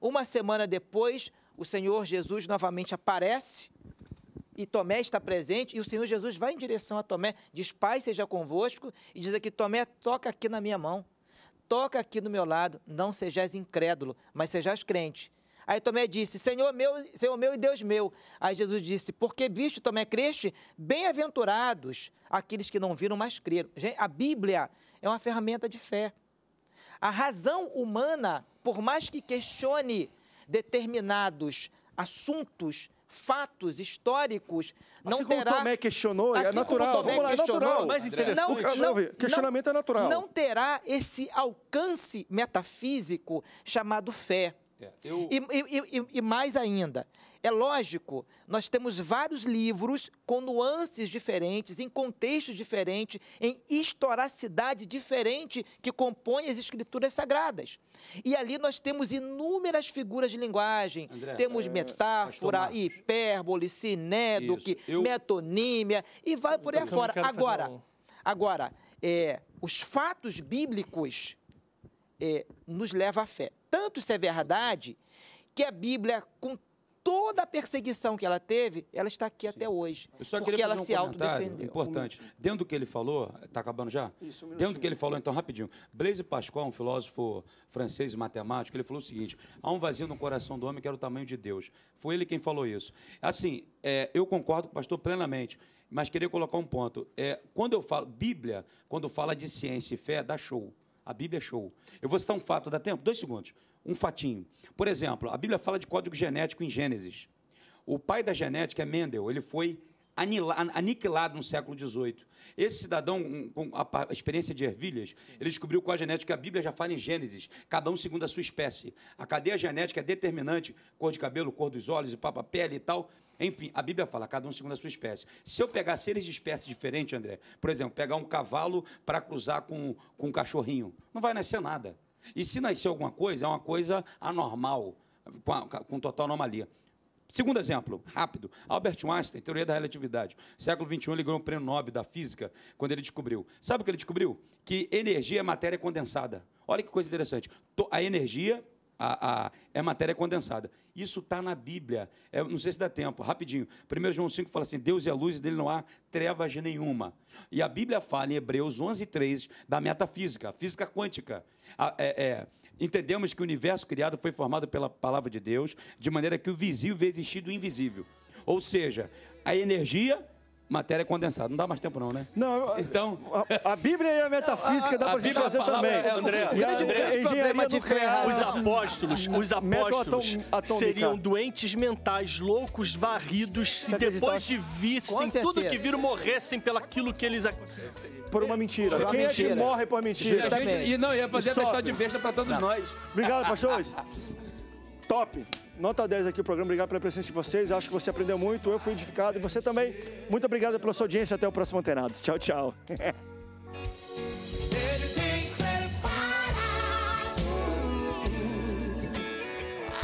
Uma semana depois, o Senhor Jesus novamente aparece e Tomé está presente, e o Senhor Jesus vai em direção a Tomé, diz: Pai, seja convosco, e diz aqui: Tomé, toca aqui na minha mão, toca aqui do meu lado, não sejais incrédulo, mas sejais crente. Aí Tomé disse: Senhor meu, Senhor meu e Deus meu. Aí Jesus disse: Porque viste Tomé creste, bem-aventurados aqueles que não viram, mas creram. A Bíblia é uma ferramenta de fé. A razão humana, por mais que questione determinados assuntos, fatos históricos assim não terá... Tomé questionou, é assim é natural. Tomé Vamos lá, é natural. Mais interessante. Não, não, não, questionamento é natural. Não terá esse alcance metafísico chamado fé. É, eu... e, e, e, e, mais ainda, é lógico, nós temos vários livros com nuances diferentes, em contextos diferentes, em historicidade diferente que compõem as escrituras sagradas. E ali nós temos inúmeras figuras de linguagem. André, temos é, metáfora, hipérbole, sinédoque, eu... metonímia e vai por aí afora. Agora, um... agora é, os fatos bíblicos é, nos levam à fé. Tanto isso é verdade que a Bíblia, com toda a perseguição que ela teve, ela está aqui Sim. até hoje. Eu só porque ela um se autodefendeu. Importante. Dentro do que ele falou, está acabando já? Isso, um Dentro do que ele falou, então, rapidinho. Blaise Pascal, um filósofo francês e matemático, ele falou o seguinte: há um vazio no coração do homem que era o tamanho de Deus. Foi ele quem falou isso. Assim, é, eu concordo com o pastor plenamente. Mas queria colocar um ponto. É, quando eu falo Bíblia, quando fala de ciência e fé, dá show. A Bíblia é show. Eu vou citar um fato, dá tempo? Dois segundos. Um fatinho. Por exemplo, a Bíblia fala de código genético em Gênesis. O pai da genética é Mendel, ele foi aniquilado no século XVIII. Esse cidadão, com a experiência de ervilhas, Sim. ele descobriu qual a genética. A Bíblia já fala em Gênesis, cada um segundo a sua espécie. A cadeia genética é determinante, cor de cabelo, cor dos olhos, e papa pele e tal. Enfim, a Bíblia fala, cada um segundo a sua espécie. Se eu pegar seres de espécie diferente, André, por exemplo, pegar um cavalo para cruzar com, com um cachorrinho, não vai nascer nada. E se nascer alguma coisa, é uma coisa anormal, com, a, com total anomalia. Segundo exemplo, rápido. Albert Einstein, teoria da relatividade. Século XXI, ele ganhou o prêmio Nobel da física quando ele descobriu. Sabe o que ele descobriu? Que energia é matéria condensada. Olha que coisa interessante. A energia a, a, é matéria condensada. Isso está na Bíblia. É, não sei se dá tempo, rapidinho. 1 João 5 fala assim: Deus é a luz e dele não há trevas nenhuma. E a Bíblia fala em Hebreus 11, 3 da metafísica, física quântica. A, é, é, Entendemos que o universo criado foi formado pela palavra de Deus, de maneira que o visível vê existir do invisível. Ou seja, a energia matéria é condensada. Não dá mais tempo, não, né? Não, então. A, a Bíblia e a metafísica a, dá pra a gente Bíblia fazer também. É, André, e a, André, de os apóstolos, os apóstolos seriam doentes mentais, loucos, varridos, se, depois de vissem tudo que viram, morressem pelaquilo que eles. Por uma mentira. Por uma Quem mentira. é que morre por mentira? Justamente. E não, ia fazer a história de besta pra todos não. nós. Obrigado, pastores. Top nota 10 aqui o programa. Obrigado pela presença de vocês. Acho que você aprendeu muito. Eu fui edificado e você também. Muito obrigado pela sua audiência. Até o próximo Antenados. Tchau, tchau.